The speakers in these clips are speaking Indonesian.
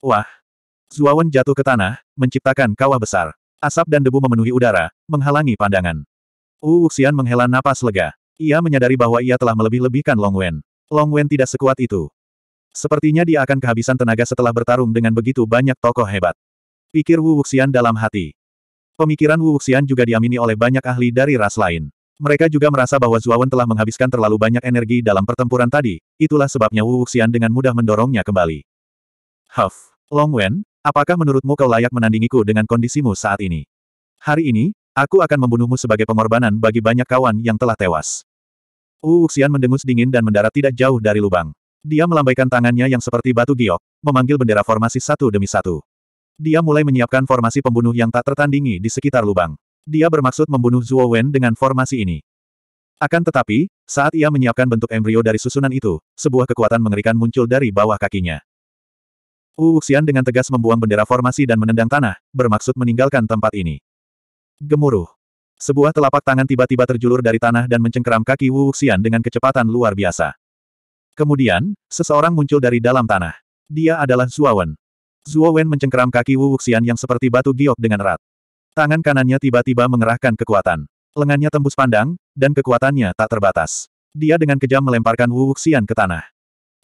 Wah! Zuawan jatuh ke tanah, menciptakan kawah besar. Asap dan debu memenuhi udara, menghalangi pandangan. Wu Wuxian menghela napas lega. Ia menyadari bahwa ia telah melebih-lebihkan Long Wen. Long Wen tidak sekuat itu. Sepertinya dia akan kehabisan tenaga setelah bertarung dengan begitu banyak tokoh hebat. Pikir Wu Wuxian dalam hati. Pemikiran Wu Wuxian juga diamini oleh banyak ahli dari ras lain. Mereka juga merasa bahwa Zuawan telah menghabiskan terlalu banyak energi dalam pertempuran tadi, itulah sebabnya Wu Wuxian dengan mudah mendorongnya kembali. Huff. Long Wen, apakah menurutmu kau layak menandingiku dengan kondisimu saat ini? Hari ini, aku akan membunuhmu sebagai pengorbanan bagi banyak kawan yang telah tewas. Wu Wuxian mendengus dingin dan mendarat tidak jauh dari lubang. Dia melambaikan tangannya yang seperti batu giok, memanggil bendera formasi satu demi satu. Dia mulai menyiapkan formasi pembunuh yang tak tertandingi di sekitar lubang. Dia bermaksud membunuh Zhuo Wen dengan formasi ini. Akan tetapi, saat ia menyiapkan bentuk embrio dari susunan itu, sebuah kekuatan mengerikan muncul dari bawah kakinya. Wu Xian dengan tegas membuang bendera formasi dan menendang tanah, bermaksud meninggalkan tempat ini. Gemuruh. Sebuah telapak tangan tiba-tiba terjulur dari tanah dan mencengkeram kaki Wu Wuxian dengan kecepatan luar biasa. Kemudian, seseorang muncul dari dalam tanah. Dia adalah Wen. Zhuo Wen mencengkeram kaki Wu Wuxian yang seperti batu giok dengan erat. Tangan kanannya tiba-tiba mengerahkan kekuatan. Lengannya tembus pandang, dan kekuatannya tak terbatas. Dia dengan kejam melemparkan Wu Wuxian ke tanah.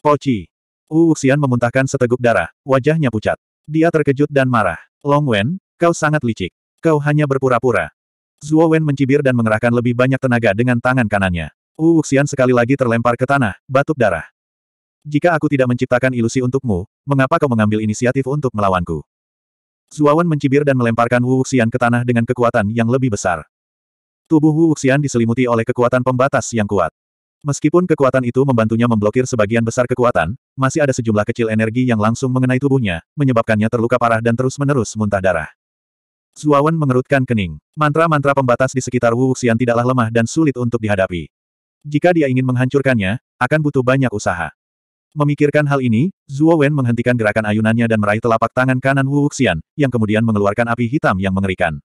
Poci. Wu Wuxian memuntahkan seteguk darah, wajahnya pucat. Dia terkejut dan marah. Long Wen, kau sangat licik. Kau hanya berpura-pura. Zuo Wen mencibir dan mengerahkan lebih banyak tenaga dengan tangan kanannya. Wu Wuxian sekali lagi terlempar ke tanah, batuk darah. Jika aku tidak menciptakan ilusi untukmu, mengapa kau mengambil inisiatif untuk melawanku? Zuo Wen mencibir dan melemparkan Wu Wuxian ke tanah dengan kekuatan yang lebih besar. Tubuh Wu Wuxian diselimuti oleh kekuatan pembatas yang kuat. Meskipun kekuatan itu membantunya memblokir sebagian besar kekuatan, masih ada sejumlah kecil energi yang langsung mengenai tubuhnya, menyebabkannya terluka parah dan terus-menerus muntah darah. Zuawan mengerutkan kening. Mantra-mantra pembatas di sekitar Wu Wuxian tidaklah lemah dan sulit untuk dihadapi. Jika dia ingin menghancurkannya, akan butuh banyak usaha. Memikirkan hal ini, Zuo Wen menghentikan gerakan ayunannya dan meraih telapak tangan kanan Wu Wuxian, yang kemudian mengeluarkan api hitam yang mengerikan.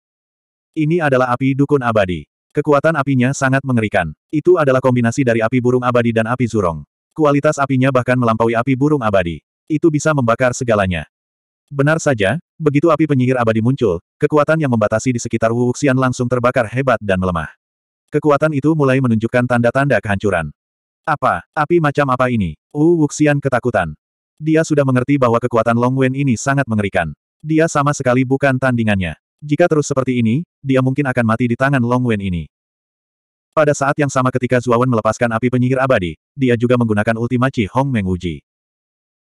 Ini adalah api dukun abadi. Kekuatan apinya sangat mengerikan. Itu adalah kombinasi dari api burung abadi dan api zurong. Kualitas apinya bahkan melampaui api burung abadi. Itu bisa membakar segalanya. Benar saja, begitu api penyihir abadi muncul, kekuatan yang membatasi di sekitar Wu Wuxian langsung terbakar hebat dan melemah. Kekuatan itu mulai menunjukkan tanda-tanda kehancuran. Apa? Api macam apa ini? Wu Wuxian ketakutan. Dia sudah mengerti bahwa kekuatan Long Wen ini sangat mengerikan. Dia sama sekali bukan tandingannya. Jika terus seperti ini, dia mungkin akan mati di tangan Long Wen ini. Pada saat yang sama ketika Zuawan melepaskan api penyihir abadi, dia juga menggunakan ultimaci Hong Meng Menguji.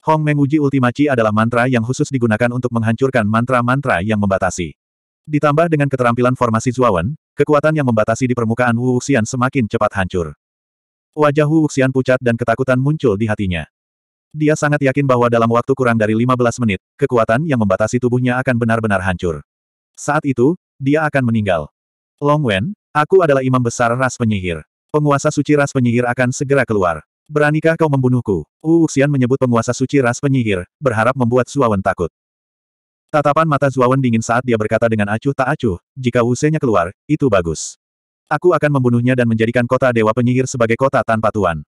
Hong Meng Menguji ultimaci adalah mantra yang khusus digunakan untuk menghancurkan mantra-mantra yang membatasi. Ditambah dengan keterampilan formasi Zuawan, kekuatan yang membatasi di permukaan Wu Wuxian semakin cepat hancur. Wajah Wu Wuxian pucat dan ketakutan muncul di hatinya. Dia sangat yakin bahwa dalam waktu kurang dari 15 menit, kekuatan yang membatasi tubuhnya akan benar-benar hancur. Saat itu, dia akan meninggal. Long Wen, aku adalah imam besar ras penyihir. Penguasa suci ras penyihir akan segera keluar. Beranikah kau membunuhku? Wu Wuxian menyebut penguasa suci ras penyihir, berharap membuat Zuawan takut. Tatapan mata Zuawan dingin saat dia berkata dengan acuh tak acuh, jika Wu keluar, itu bagus. Aku akan membunuhnya dan menjadikan kota dewa penyihir sebagai kota tanpa tuan.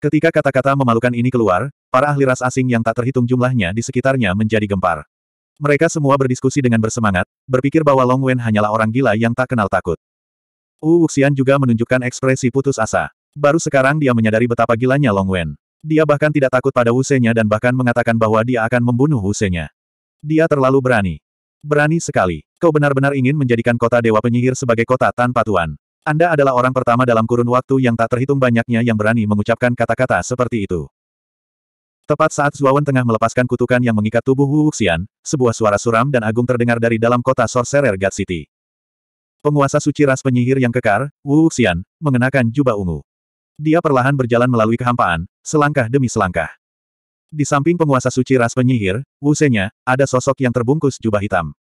Ketika kata-kata memalukan ini keluar, para ahli ras asing yang tak terhitung jumlahnya di sekitarnya menjadi gempar. Mereka semua berdiskusi dengan bersemangat, berpikir bahwa Long Wen hanyalah orang gila yang tak kenal takut. Wu Wuxian juga menunjukkan ekspresi putus asa. Baru sekarang dia menyadari betapa gilanya Long Wen. Dia bahkan tidak takut pada Senya dan bahkan mengatakan bahwa dia akan membunuh Senya. Dia terlalu berani. Berani sekali. Kau benar-benar ingin menjadikan kota Dewa Penyihir sebagai kota tanpa tuan. Anda adalah orang pertama dalam kurun waktu yang tak terhitung banyaknya yang berani mengucapkan kata-kata seperti itu. Tepat saat Zuawan tengah melepaskan kutukan yang mengikat tubuh Wu Wuxian, sebuah suara suram dan agung terdengar dari dalam kota Sorcerer God City. Penguasa suci ras penyihir yang kekar, Wu Wuxian, mengenakan jubah ungu. Dia perlahan berjalan melalui kehampaan, selangkah demi selangkah. Di samping penguasa suci ras penyihir, Wu Senya, ada sosok yang terbungkus jubah hitam.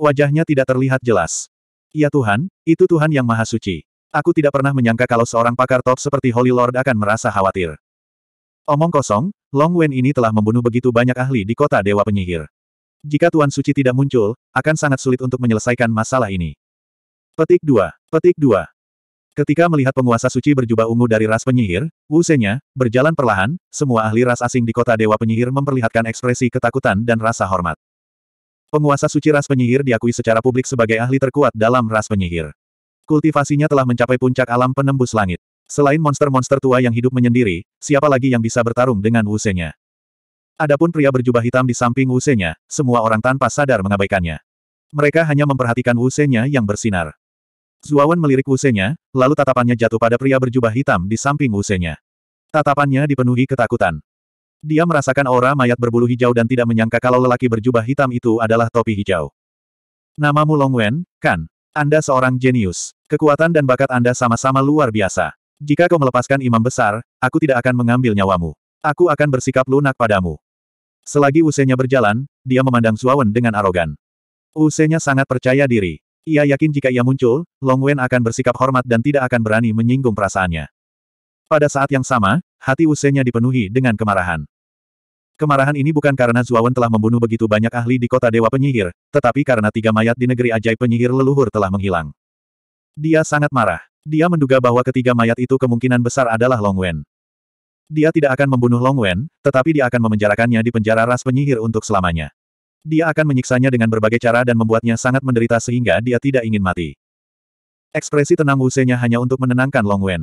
Wajahnya tidak terlihat jelas. Ya Tuhan, itu Tuhan yang Maha Suci. Aku tidak pernah menyangka kalau seorang pakar top seperti Holy Lord akan merasa khawatir. Omong kosong, Long Wen ini telah membunuh begitu banyak ahli di kota Dewa Penyihir. Jika Tuan Suci tidak muncul, akan sangat sulit untuk menyelesaikan masalah ini. Petik 2. Petik 2. Ketika melihat penguasa suci berjubah ungu dari ras penyihir, Wu berjalan perlahan, semua ahli ras asing di kota Dewa Penyihir memperlihatkan ekspresi ketakutan dan rasa hormat. Penguasa suci ras penyihir diakui secara publik sebagai ahli terkuat dalam ras penyihir. Kultivasinya telah mencapai puncak alam penembus langit. Selain monster-monster tua yang hidup menyendiri, siapa lagi yang bisa bertarung dengan Wusenya? Adapun pria berjubah hitam di samping Wusenya, semua orang tanpa sadar mengabaikannya. Mereka hanya memperhatikan Wusenya yang bersinar. Zuawan melirik Wusenya, lalu tatapannya jatuh pada pria berjubah hitam di samping Wusenya. Tatapannya dipenuhi ketakutan. Dia merasakan aura mayat berbulu hijau dan tidak menyangka kalau lelaki berjubah hitam itu adalah topi hijau. Namamu Longwen, kan? Anda seorang jenius. Kekuatan dan bakat Anda sama-sama luar biasa. Jika kau melepaskan imam besar, aku tidak akan mengambil nyawamu. Aku akan bersikap lunak padamu. Selagi usenya berjalan, dia memandang Zuawan dengan arogan. Usenya sangat percaya diri. Ia yakin jika ia muncul, Long Wen akan bersikap hormat dan tidak akan berani menyinggung perasaannya. Pada saat yang sama, hati Usenya dipenuhi dengan kemarahan. Kemarahan ini bukan karena Zuawan telah membunuh begitu banyak ahli di kota Dewa Penyihir, tetapi karena tiga mayat di negeri ajaib penyihir leluhur telah menghilang. Dia sangat marah. Dia menduga bahwa ketiga mayat itu kemungkinan besar adalah Long Wen. Dia tidak akan membunuh Long Wen, tetapi dia akan memenjarakannya di penjara ras penyihir untuk selamanya. Dia akan menyiksanya dengan berbagai cara dan membuatnya sangat menderita sehingga dia tidak ingin mati. Ekspresi tenang Wu nya hanya untuk menenangkan Long Wen.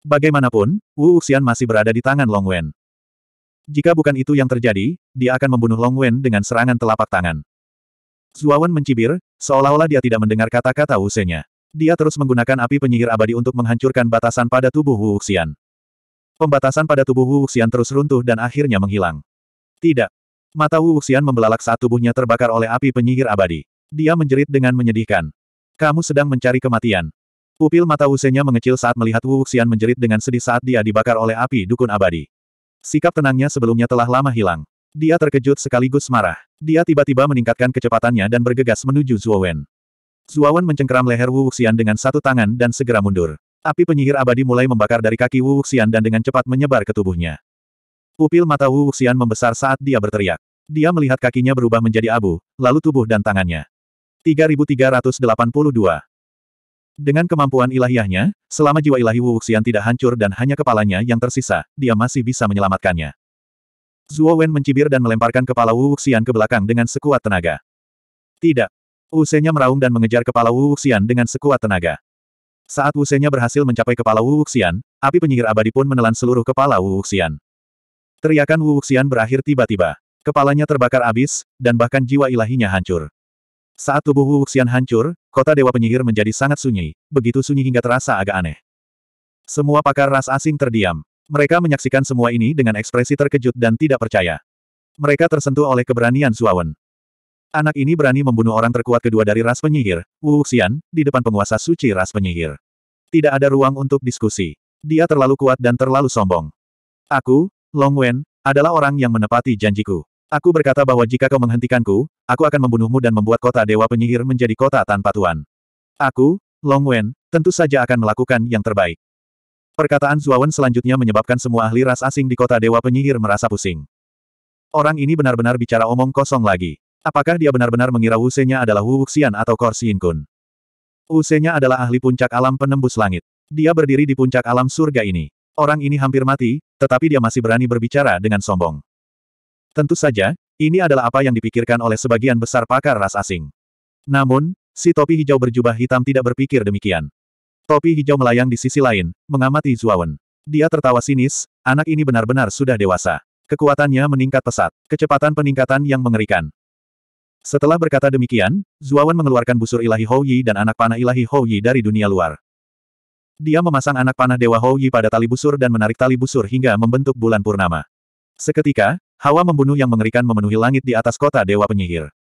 Bagaimanapun, Wu Uxian masih berada di tangan Long Wen. Jika bukan itu yang terjadi, dia akan membunuh Long Wen dengan serangan telapak tangan. Zuawan mencibir, seolah-olah dia tidak mendengar kata-kata Wusenya. Dia terus menggunakan api penyihir abadi untuk menghancurkan batasan pada tubuh Wu Xian. Pembatasan pada tubuh Wu Xian terus runtuh dan akhirnya menghilang. Tidak. Mata Wu Xian membelalak saat tubuhnya terbakar oleh api penyihir abadi. Dia menjerit dengan menyedihkan. Kamu sedang mencari kematian. Pupil mata Wusenya mengecil saat melihat Wu Xian menjerit dengan sedih saat dia dibakar oleh api dukun abadi. Sikap tenangnya sebelumnya telah lama hilang. Dia terkejut sekaligus marah. Dia tiba-tiba meningkatkan kecepatannya dan bergegas menuju Zuowen. Zuawan mencengkeram leher Wu Wuxian dengan satu tangan dan segera mundur. Api penyihir abadi mulai membakar dari kaki Wu Wuxian dan dengan cepat menyebar ke tubuhnya. Pupil mata Wu Wuxian membesar saat dia berteriak. Dia melihat kakinya berubah menjadi abu, lalu tubuh dan tangannya. 3382 Dengan kemampuan ilahiyahnya, selama jiwa ilahi Wu Wuxian tidak hancur dan hanya kepalanya yang tersisa, dia masih bisa menyelamatkannya. Zuo Wen mencibir dan melemparkan kepala Wu Wuxian ke belakang dengan sekuat tenaga. Tidak. Usenya meraung dan mengejar kepala Wu Wuxian dengan sekuat tenaga. Saat Usenya berhasil mencapai kepala Wu Wuxian, api penyihir abadi pun menelan seluruh kepala Wu Wuxian. Teriakan Wu Wuxian berakhir tiba-tiba. Kepalanya terbakar abis, dan bahkan jiwa ilahinya hancur. Saat tubuh Wu Wuxian hancur, kota dewa penyihir menjadi sangat sunyi, begitu sunyi hingga terasa agak aneh. Semua pakar ras asing terdiam. Mereka menyaksikan semua ini dengan ekspresi terkejut dan tidak percaya. Mereka tersentuh oleh keberanian Suawen. Anak ini berani membunuh orang terkuat kedua dari ras penyihir, Wu Xian, di depan penguasa suci ras penyihir. Tidak ada ruang untuk diskusi. Dia terlalu kuat dan terlalu sombong. Aku, Long Wen, adalah orang yang menepati janjiku. Aku berkata bahwa jika kau menghentikanku, aku akan membunuhmu dan membuat kota Dewa Penyihir menjadi kota tanpa tuan. Aku, Long Wen, tentu saja akan melakukan yang terbaik. Perkataan Zuawan selanjutnya menyebabkan semua ahli ras asing di kota Dewa Penyihir merasa pusing. Orang ini benar-benar bicara omong kosong lagi. Apakah dia benar-benar mengira UC-nya adalah Wu Wuxian atau Kor Xin Kun? Wusenya adalah ahli puncak alam penembus langit. Dia berdiri di puncak alam surga ini. Orang ini hampir mati, tetapi dia masih berani berbicara dengan sombong. Tentu saja, ini adalah apa yang dipikirkan oleh sebagian besar pakar ras asing. Namun, si topi hijau berjubah hitam tidak berpikir demikian. Topi hijau melayang di sisi lain, mengamati Zuawan. Dia tertawa sinis, anak ini benar-benar sudah dewasa. Kekuatannya meningkat pesat, kecepatan peningkatan yang mengerikan. Setelah berkata demikian, Zuawan mengeluarkan busur ilahi Hou Yi dan anak panah ilahi Hou Yi dari dunia luar. Dia memasang anak panah Dewa Hou Yi pada tali busur dan menarik tali busur hingga membentuk bulan purnama. Seketika, hawa membunuh yang mengerikan memenuhi langit di atas kota Dewa Penyihir.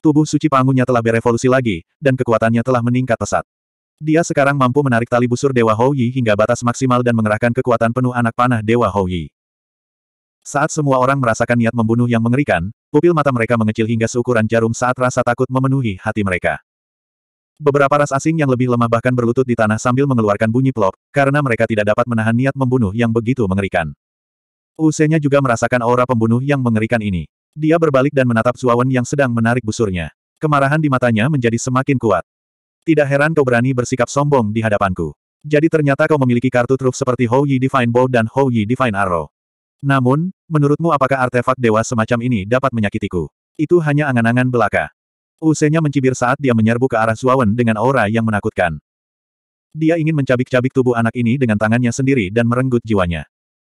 Tubuh suci pangunya telah berevolusi lagi, dan kekuatannya telah meningkat pesat. Dia sekarang mampu menarik tali busur Dewa Hou Yi hingga batas maksimal dan mengerahkan kekuatan penuh anak panah Dewa Hou Yi. Saat semua orang merasakan niat membunuh yang mengerikan, pupil mata mereka mengecil hingga seukuran jarum saat rasa takut memenuhi hati mereka. Beberapa ras asing yang lebih lemah bahkan berlutut di tanah sambil mengeluarkan bunyi plop, karena mereka tidak dapat menahan niat membunuh yang begitu mengerikan. Usenya juga merasakan aura pembunuh yang mengerikan ini. Dia berbalik dan menatap Zuawan yang sedang menarik busurnya. Kemarahan di matanya menjadi semakin kuat. Tidak heran kau berani bersikap sombong di hadapanku. Jadi ternyata kau memiliki kartu truf seperti Hou Yi Divine Bow dan Hou Yi Divine Arrow. Namun, menurutmu apakah artefak dewa semacam ini dapat menyakitiku? Itu hanya angan-angan belaka. Usenya mencibir saat dia menyerbu ke arah Suawen dengan aura yang menakutkan. Dia ingin mencabik-cabik tubuh anak ini dengan tangannya sendiri dan merenggut jiwanya.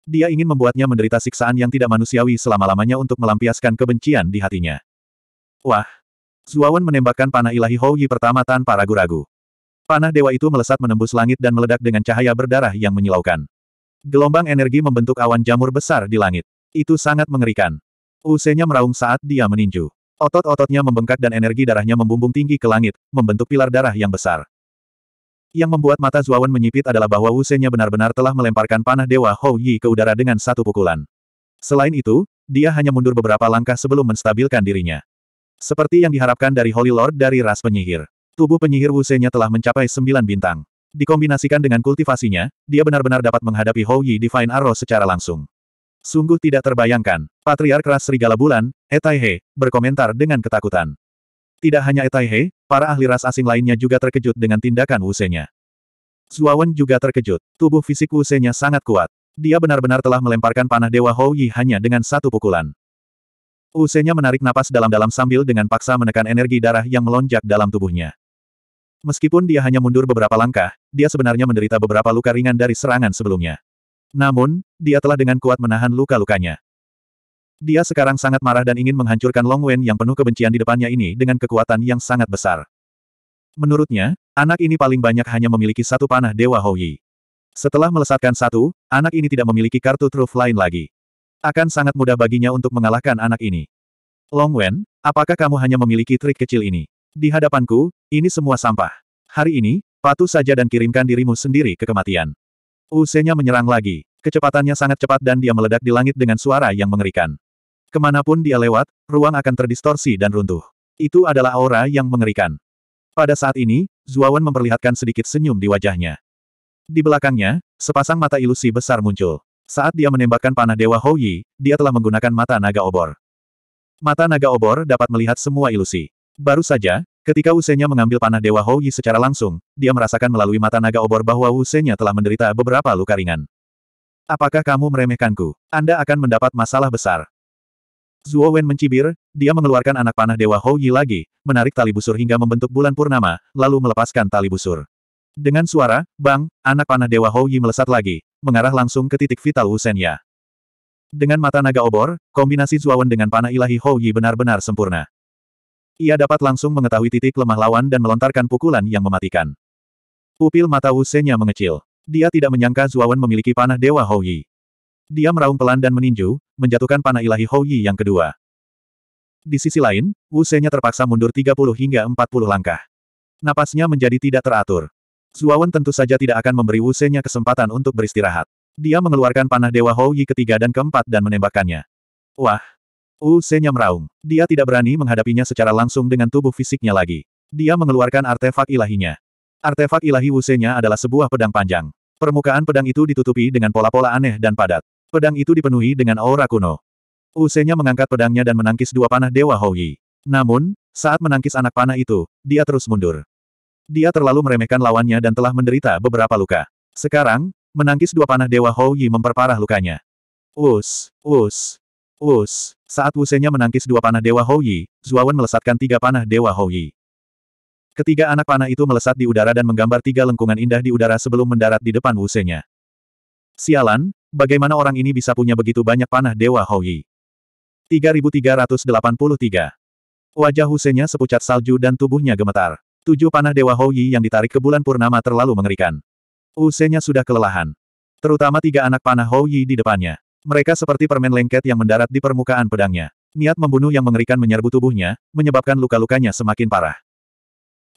Dia ingin membuatnya menderita siksaan yang tidak manusiawi selama-lamanya untuk melampiaskan kebencian di hatinya. Wah! Zuawan menembakkan panah ilahi Houyi pertama tanpa ragu-ragu. Panah dewa itu melesat menembus langit dan meledak dengan cahaya berdarah yang menyilaukan. Gelombang energi membentuk awan jamur besar di langit. Itu sangat mengerikan. Usenya meraung saat dia meninju. Otot-ototnya membengkak dan energi darahnya membumbung tinggi ke langit, membentuk pilar darah yang besar. Yang membuat mata Zuawan menyipit adalah bahwa Usenya benar-benar telah melemparkan panah Dewa Hou Yi ke udara dengan satu pukulan. Selain itu, dia hanya mundur beberapa langkah sebelum menstabilkan dirinya. Seperti yang diharapkan dari Holy Lord dari ras penyihir. Tubuh penyihir wuse telah mencapai sembilan bintang. Dikombinasikan dengan kultivasinya, dia benar-benar dapat menghadapi Hou Yi Divine Arrow secara langsung. Sungguh tidak terbayangkan, Patriark Ras Serigala Bulan, Etaihe, berkomentar dengan ketakutan. Tidak hanya Etaihe, para ahli ras asing lainnya juga terkejut dengan tindakan Wusenya. Zuawan juga terkejut, tubuh fisik Wusenya sangat kuat. Dia benar-benar telah melemparkan panah Dewa Hou Yi hanya dengan satu pukulan. Wusenya menarik napas dalam-dalam sambil dengan paksa menekan energi darah yang melonjak dalam tubuhnya. Meskipun dia hanya mundur beberapa langkah, dia sebenarnya menderita beberapa luka ringan dari serangan sebelumnya. Namun, dia telah dengan kuat menahan luka-lukanya. Dia sekarang sangat marah dan ingin menghancurkan Long Wen yang penuh kebencian di depannya ini dengan kekuatan yang sangat besar. Menurutnya, anak ini paling banyak hanya memiliki satu panah Dewa Houyi. Setelah melesatkan satu, anak ini tidak memiliki kartu truf lain lagi. Akan sangat mudah baginya untuk mengalahkan anak ini. Long Wen, apakah kamu hanya memiliki trik kecil ini? Di hadapanku, ini semua sampah. Hari ini, patuh saja dan kirimkan dirimu sendiri ke kematian. Usenya menyerang lagi. Kecepatannya sangat cepat dan dia meledak di langit dengan suara yang mengerikan. Kemanapun dia lewat, ruang akan terdistorsi dan runtuh. Itu adalah aura yang mengerikan. Pada saat ini, Zuawan memperlihatkan sedikit senyum di wajahnya. Di belakangnya, sepasang mata ilusi besar muncul. Saat dia menembakkan panah Dewa Hou dia telah menggunakan mata naga obor. Mata naga obor dapat melihat semua ilusi. Baru saja, ketika Wusenya mengambil panah Dewa Hou Yi secara langsung, dia merasakan melalui mata naga obor bahwa Wusenya telah menderita beberapa luka ringan. Apakah kamu meremehkanku? Anda akan mendapat masalah besar. Zuo Wen mencibir, dia mengeluarkan anak panah Dewa Hou Yi lagi, menarik tali busur hingga membentuk bulan purnama, lalu melepaskan tali busur. Dengan suara, bang, anak panah Dewa Hou Yi melesat lagi, mengarah langsung ke titik vital Wu Dengan mata naga obor, kombinasi Zuo Wen dengan panah ilahi Hou Yi benar-benar sempurna. Ia dapat langsung mengetahui titik lemah lawan dan melontarkan pukulan yang mematikan. Pupil mata Senya mengecil. Dia tidak menyangka Zuawan memiliki panah Dewa Houyi. Dia meraung pelan dan meninju, menjatuhkan panah ilahi Houyi yang kedua. Di sisi lain, Senya terpaksa mundur 30 hingga 40 langkah. Napasnya menjadi tidak teratur. Zuawan tentu saja tidak akan memberi Senya kesempatan untuk beristirahat. Dia mengeluarkan panah Dewa Houyi ketiga dan keempat dan menembakkannya. Wah, Wu Senya meraung. Dia tidak berani menghadapinya secara langsung dengan tubuh fisiknya lagi. Dia mengeluarkan artefak ilahinya. Artefak ilahi Wu Senya adalah sebuah pedang panjang. Permukaan pedang itu ditutupi dengan pola-pola aneh dan padat. Pedang itu dipenuhi dengan aura kuno. Wu Senya mengangkat pedangnya dan menangkis dua panah Dewa Houyi. Namun, saat menangkis anak panah itu, dia terus mundur. Dia terlalu meremehkan lawannya dan telah menderita beberapa luka. Sekarang, menangkis dua panah Dewa Houyi memperparah lukanya. Us, us, Us! Saat Wusenya menangkis dua panah Dewa Houyi, Zuawan melesatkan tiga panah Dewa Houyi. Ketiga anak panah itu melesat di udara dan menggambar tiga lengkungan indah di udara sebelum mendarat di depan Wusenya. Sialan, bagaimana orang ini bisa punya begitu banyak panah Dewa Houyi? 3383. Wajah Wusenya sepucat salju dan tubuhnya gemetar. Tujuh panah Dewa Houyi yang ditarik ke bulan purnama terlalu mengerikan. Wusenya sudah kelelahan. Terutama tiga anak panah Houyi di depannya. Mereka seperti permen lengket yang mendarat di permukaan pedangnya. Niat membunuh yang mengerikan menyerbu tubuhnya, menyebabkan luka-lukanya semakin parah.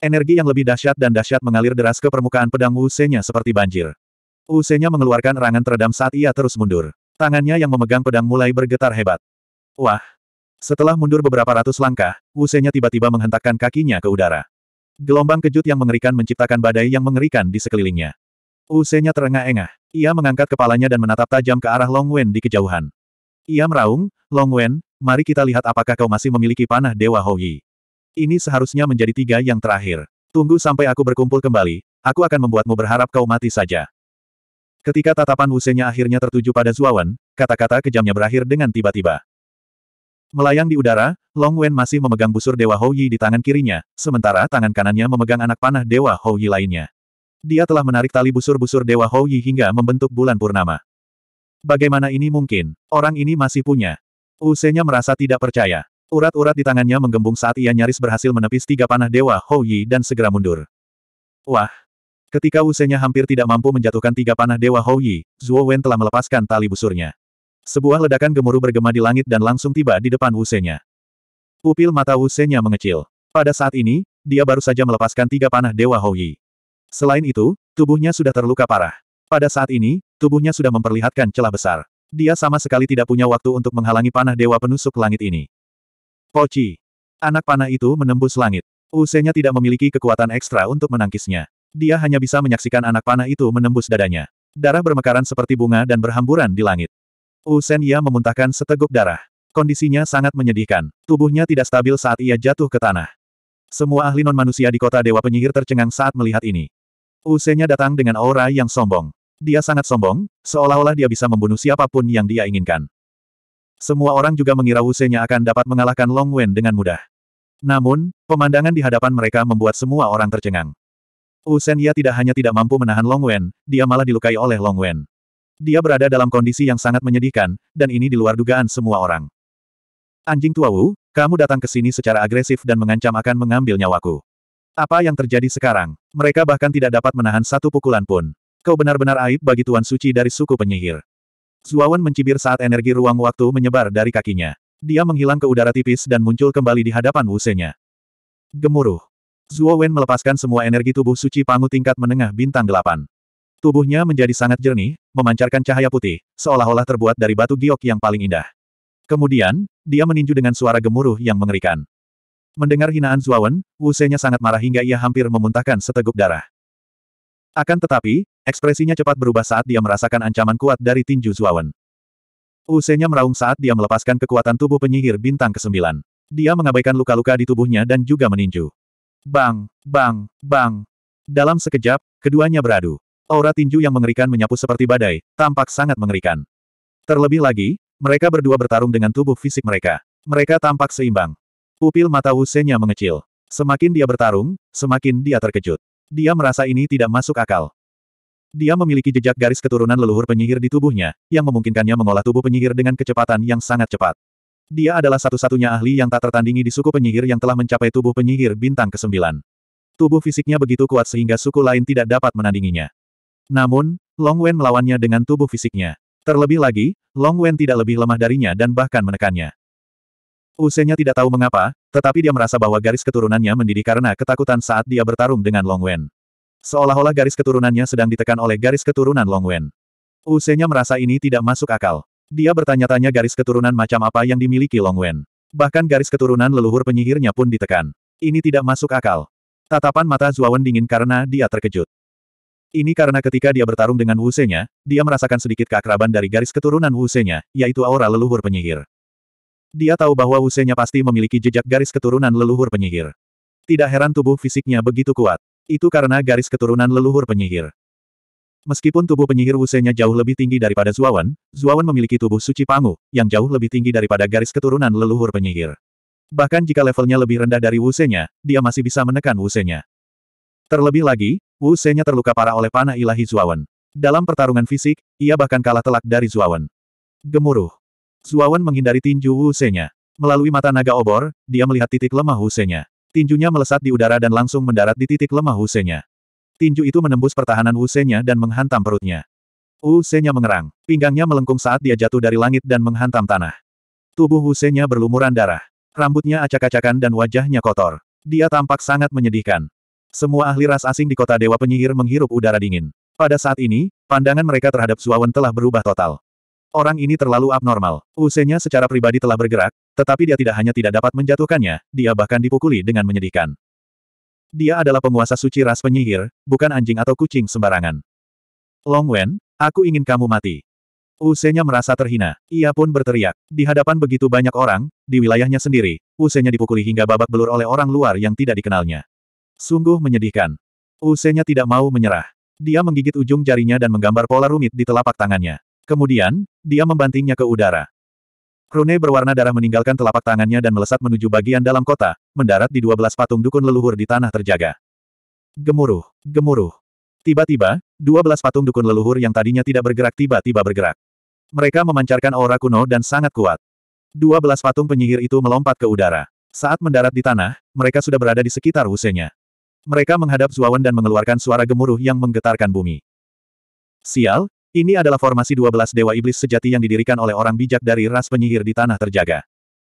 Energi yang lebih dahsyat dan dahsyat mengalir deras ke permukaan pedang wuse nya seperti banjir. wuse nya mengeluarkan erangan teredam saat ia terus mundur. Tangannya yang memegang pedang mulai bergetar hebat. Wah! Setelah mundur beberapa ratus langkah, wuse nya tiba-tiba menghentakkan kakinya ke udara. Gelombang kejut yang mengerikan menciptakan badai yang mengerikan di sekelilingnya. wuse nya terengah-engah. Ia mengangkat kepalanya dan menatap tajam ke arah Long Wen di kejauhan. Ia meraung, Long Wen, mari kita lihat apakah kau masih memiliki panah Dewa Houyi. Ini seharusnya menjadi tiga yang terakhir. Tunggu sampai aku berkumpul kembali, aku akan membuatmu berharap kau mati saja. Ketika tatapan Wusenya akhirnya tertuju pada Zuawan, kata-kata kejamnya berakhir dengan tiba-tiba. Melayang di udara, Long Wen masih memegang busur Dewa Houyi di tangan kirinya, sementara tangan kanannya memegang anak panah Dewa Houyi lainnya. Dia telah menarik tali busur-busur Dewa Hou Yi hingga membentuk bulan purnama. Bagaimana ini mungkin? Orang ini masih punya. Usenya merasa tidak percaya. Urat-urat di tangannya menggembung saat ia nyaris berhasil menepis tiga panah Dewa Hou Yi dan segera mundur. Wah! Ketika Usenya hampir tidak mampu menjatuhkan tiga panah Dewa Hou Yi, Zhuo Wen telah melepaskan tali busurnya. Sebuah ledakan gemuruh bergema di langit dan langsung tiba di depan Usenya. Pupil mata Usenya mengecil. Pada saat ini, dia baru saja melepaskan tiga panah Dewa Hou Yi. Selain itu, tubuhnya sudah terluka parah. Pada saat ini, tubuhnya sudah memperlihatkan celah besar. Dia sama sekali tidak punya waktu untuk menghalangi panah Dewa Penusuk Langit ini. Poci. Anak panah itu menembus langit. Usenya tidak memiliki kekuatan ekstra untuk menangkisnya. Dia hanya bisa menyaksikan anak panah itu menembus dadanya. Darah bermekaran seperti bunga dan berhamburan di langit. Usen Ia memuntahkan seteguk darah. Kondisinya sangat menyedihkan. Tubuhnya tidak stabil saat ia jatuh ke tanah. Semua ahli non-manusia di kota Dewa Penyihir tercengang saat melihat ini. Usenya datang dengan aura yang sombong. Dia sangat sombong, seolah-olah dia bisa membunuh siapapun yang dia inginkan. Semua orang juga mengira Usenya akan dapat mengalahkan Long Wen dengan mudah. Namun, pemandangan di hadapan mereka membuat semua orang tercengang. Usenya tidak hanya tidak mampu menahan Long Wen, dia malah dilukai oleh Long Wen. Dia berada dalam kondisi yang sangat menyedihkan, dan ini di luar dugaan semua orang. Anjing tua Wu, kamu datang ke sini secara agresif dan mengancam akan mengambil nyawaku. Apa yang terjadi sekarang? Mereka bahkan tidak dapat menahan satu pukulan pun. Kau benar-benar aib bagi Tuan Suci dari suku penyihir. Zuawan mencibir saat energi ruang waktu menyebar dari kakinya. Dia menghilang ke udara tipis dan muncul kembali di hadapan Wusenya. Gemuruh. Zuo melepaskan semua energi tubuh suci pangu tingkat menengah bintang delapan. Tubuhnya menjadi sangat jernih, memancarkan cahaya putih, seolah-olah terbuat dari batu giok yang paling indah. Kemudian, dia meninju dengan suara gemuruh yang mengerikan. Mendengar hinaan Zuawan, Senya sangat marah hingga ia hampir memuntahkan seteguk darah. Akan tetapi, ekspresinya cepat berubah saat dia merasakan ancaman kuat dari tinju Zuawan. Senya meraung saat dia melepaskan kekuatan tubuh penyihir bintang ke-9. Dia mengabaikan luka-luka di tubuhnya dan juga meninju. Bang, bang, bang. Dalam sekejap, keduanya beradu. Aura tinju yang mengerikan menyapu seperti badai, tampak sangat mengerikan. Terlebih lagi, mereka berdua bertarung dengan tubuh fisik mereka. Mereka tampak seimbang. Pupil mata Wusenya mengecil. Semakin dia bertarung, semakin dia terkejut. Dia merasa ini tidak masuk akal. Dia memiliki jejak garis keturunan leluhur penyihir di tubuhnya, yang memungkinkannya mengolah tubuh penyihir dengan kecepatan yang sangat cepat. Dia adalah satu-satunya ahli yang tak tertandingi di suku penyihir yang telah mencapai tubuh penyihir bintang ke-9. Tubuh fisiknya begitu kuat sehingga suku lain tidak dapat menandinginya. Namun, Long Wen melawannya dengan tubuh fisiknya. Terlebih lagi, Long Wen tidak lebih lemah darinya dan bahkan menekannya. Usenya tidak tahu mengapa, tetapi dia merasa bahwa garis keturunannya mendidih karena ketakutan saat dia bertarung dengan Long Wen. Seolah-olah garis keturunannya sedang ditekan oleh garis keturunan Long Wen. Usenya merasa ini tidak masuk akal. Dia bertanya-tanya garis keturunan macam apa yang dimiliki Long Wen. Bahkan garis keturunan leluhur penyihirnya pun ditekan. Ini tidak masuk akal. Tatapan mata Zuawan dingin karena dia terkejut. Ini karena ketika dia bertarung dengan Wusenya, dia merasakan sedikit keakraban dari garis keturunan Wusenya, yaitu aura leluhur penyihir. Dia tahu bahwa Wusenya pasti memiliki jejak garis keturunan leluhur penyihir. Tidak heran tubuh fisiknya begitu kuat. Itu karena garis keturunan leluhur penyihir. Meskipun tubuh penyihir Wusenya jauh lebih tinggi daripada Zuawan, Zuawan memiliki tubuh suci Pangu, yang jauh lebih tinggi daripada garis keturunan leluhur penyihir. Bahkan jika levelnya lebih rendah dari Wusenya, dia masih bisa menekan Wusenya. Terlebih lagi, Wusenya terluka parah oleh panah ilahi Zuawan. Dalam pertarungan fisik, ia bahkan kalah telak dari Zuawan. Gemuruh. Suawan menghindari tinju Wu nya. Melalui mata naga obor, dia melihat titik lemah Wu nya. Tinjunya melesat di udara dan langsung mendarat di titik lemah Wu nya. Tinju itu menembus pertahanan Wu nya dan menghantam perutnya. Wu nya mengerang. Pinggangnya melengkung saat dia jatuh dari langit dan menghantam tanah. Tubuh Wu nya berlumuran darah. Rambutnya acak-acakan dan wajahnya kotor. Dia tampak sangat menyedihkan. Semua ahli ras asing di kota Dewa Penyihir menghirup udara dingin. Pada saat ini, pandangan mereka terhadap Suawen telah berubah total. Orang ini terlalu abnormal. Usenya secara pribadi telah bergerak, tetapi dia tidak hanya tidak dapat menjatuhkannya, dia bahkan dipukuli dengan menyedihkan. Dia adalah penguasa suci ras penyihir, bukan anjing atau kucing sembarangan. Long Wen, aku ingin kamu mati. Usenya merasa terhina. Ia pun berteriak. Di hadapan begitu banyak orang, di wilayahnya sendiri, Usenya dipukuli hingga babak belur oleh orang luar yang tidak dikenalnya. Sungguh menyedihkan. Usenya tidak mau menyerah. Dia menggigit ujung jarinya dan menggambar pola rumit di telapak tangannya. Kemudian, dia membantingnya ke udara. Krune berwarna darah meninggalkan telapak tangannya dan melesat menuju bagian dalam kota, mendarat di dua belas patung dukun leluhur di tanah terjaga. Gemuruh, gemuruh. Tiba-tiba, dua belas patung dukun leluhur yang tadinya tidak bergerak tiba-tiba bergerak. Mereka memancarkan aura kuno dan sangat kuat. Dua belas patung penyihir itu melompat ke udara. Saat mendarat di tanah, mereka sudah berada di sekitar wusenya. Mereka menghadap Zuawan dan mengeluarkan suara gemuruh yang menggetarkan bumi. Sial, ini adalah formasi 12 Dewa Iblis sejati yang didirikan oleh orang bijak dari ras penyihir di Tanah Terjaga.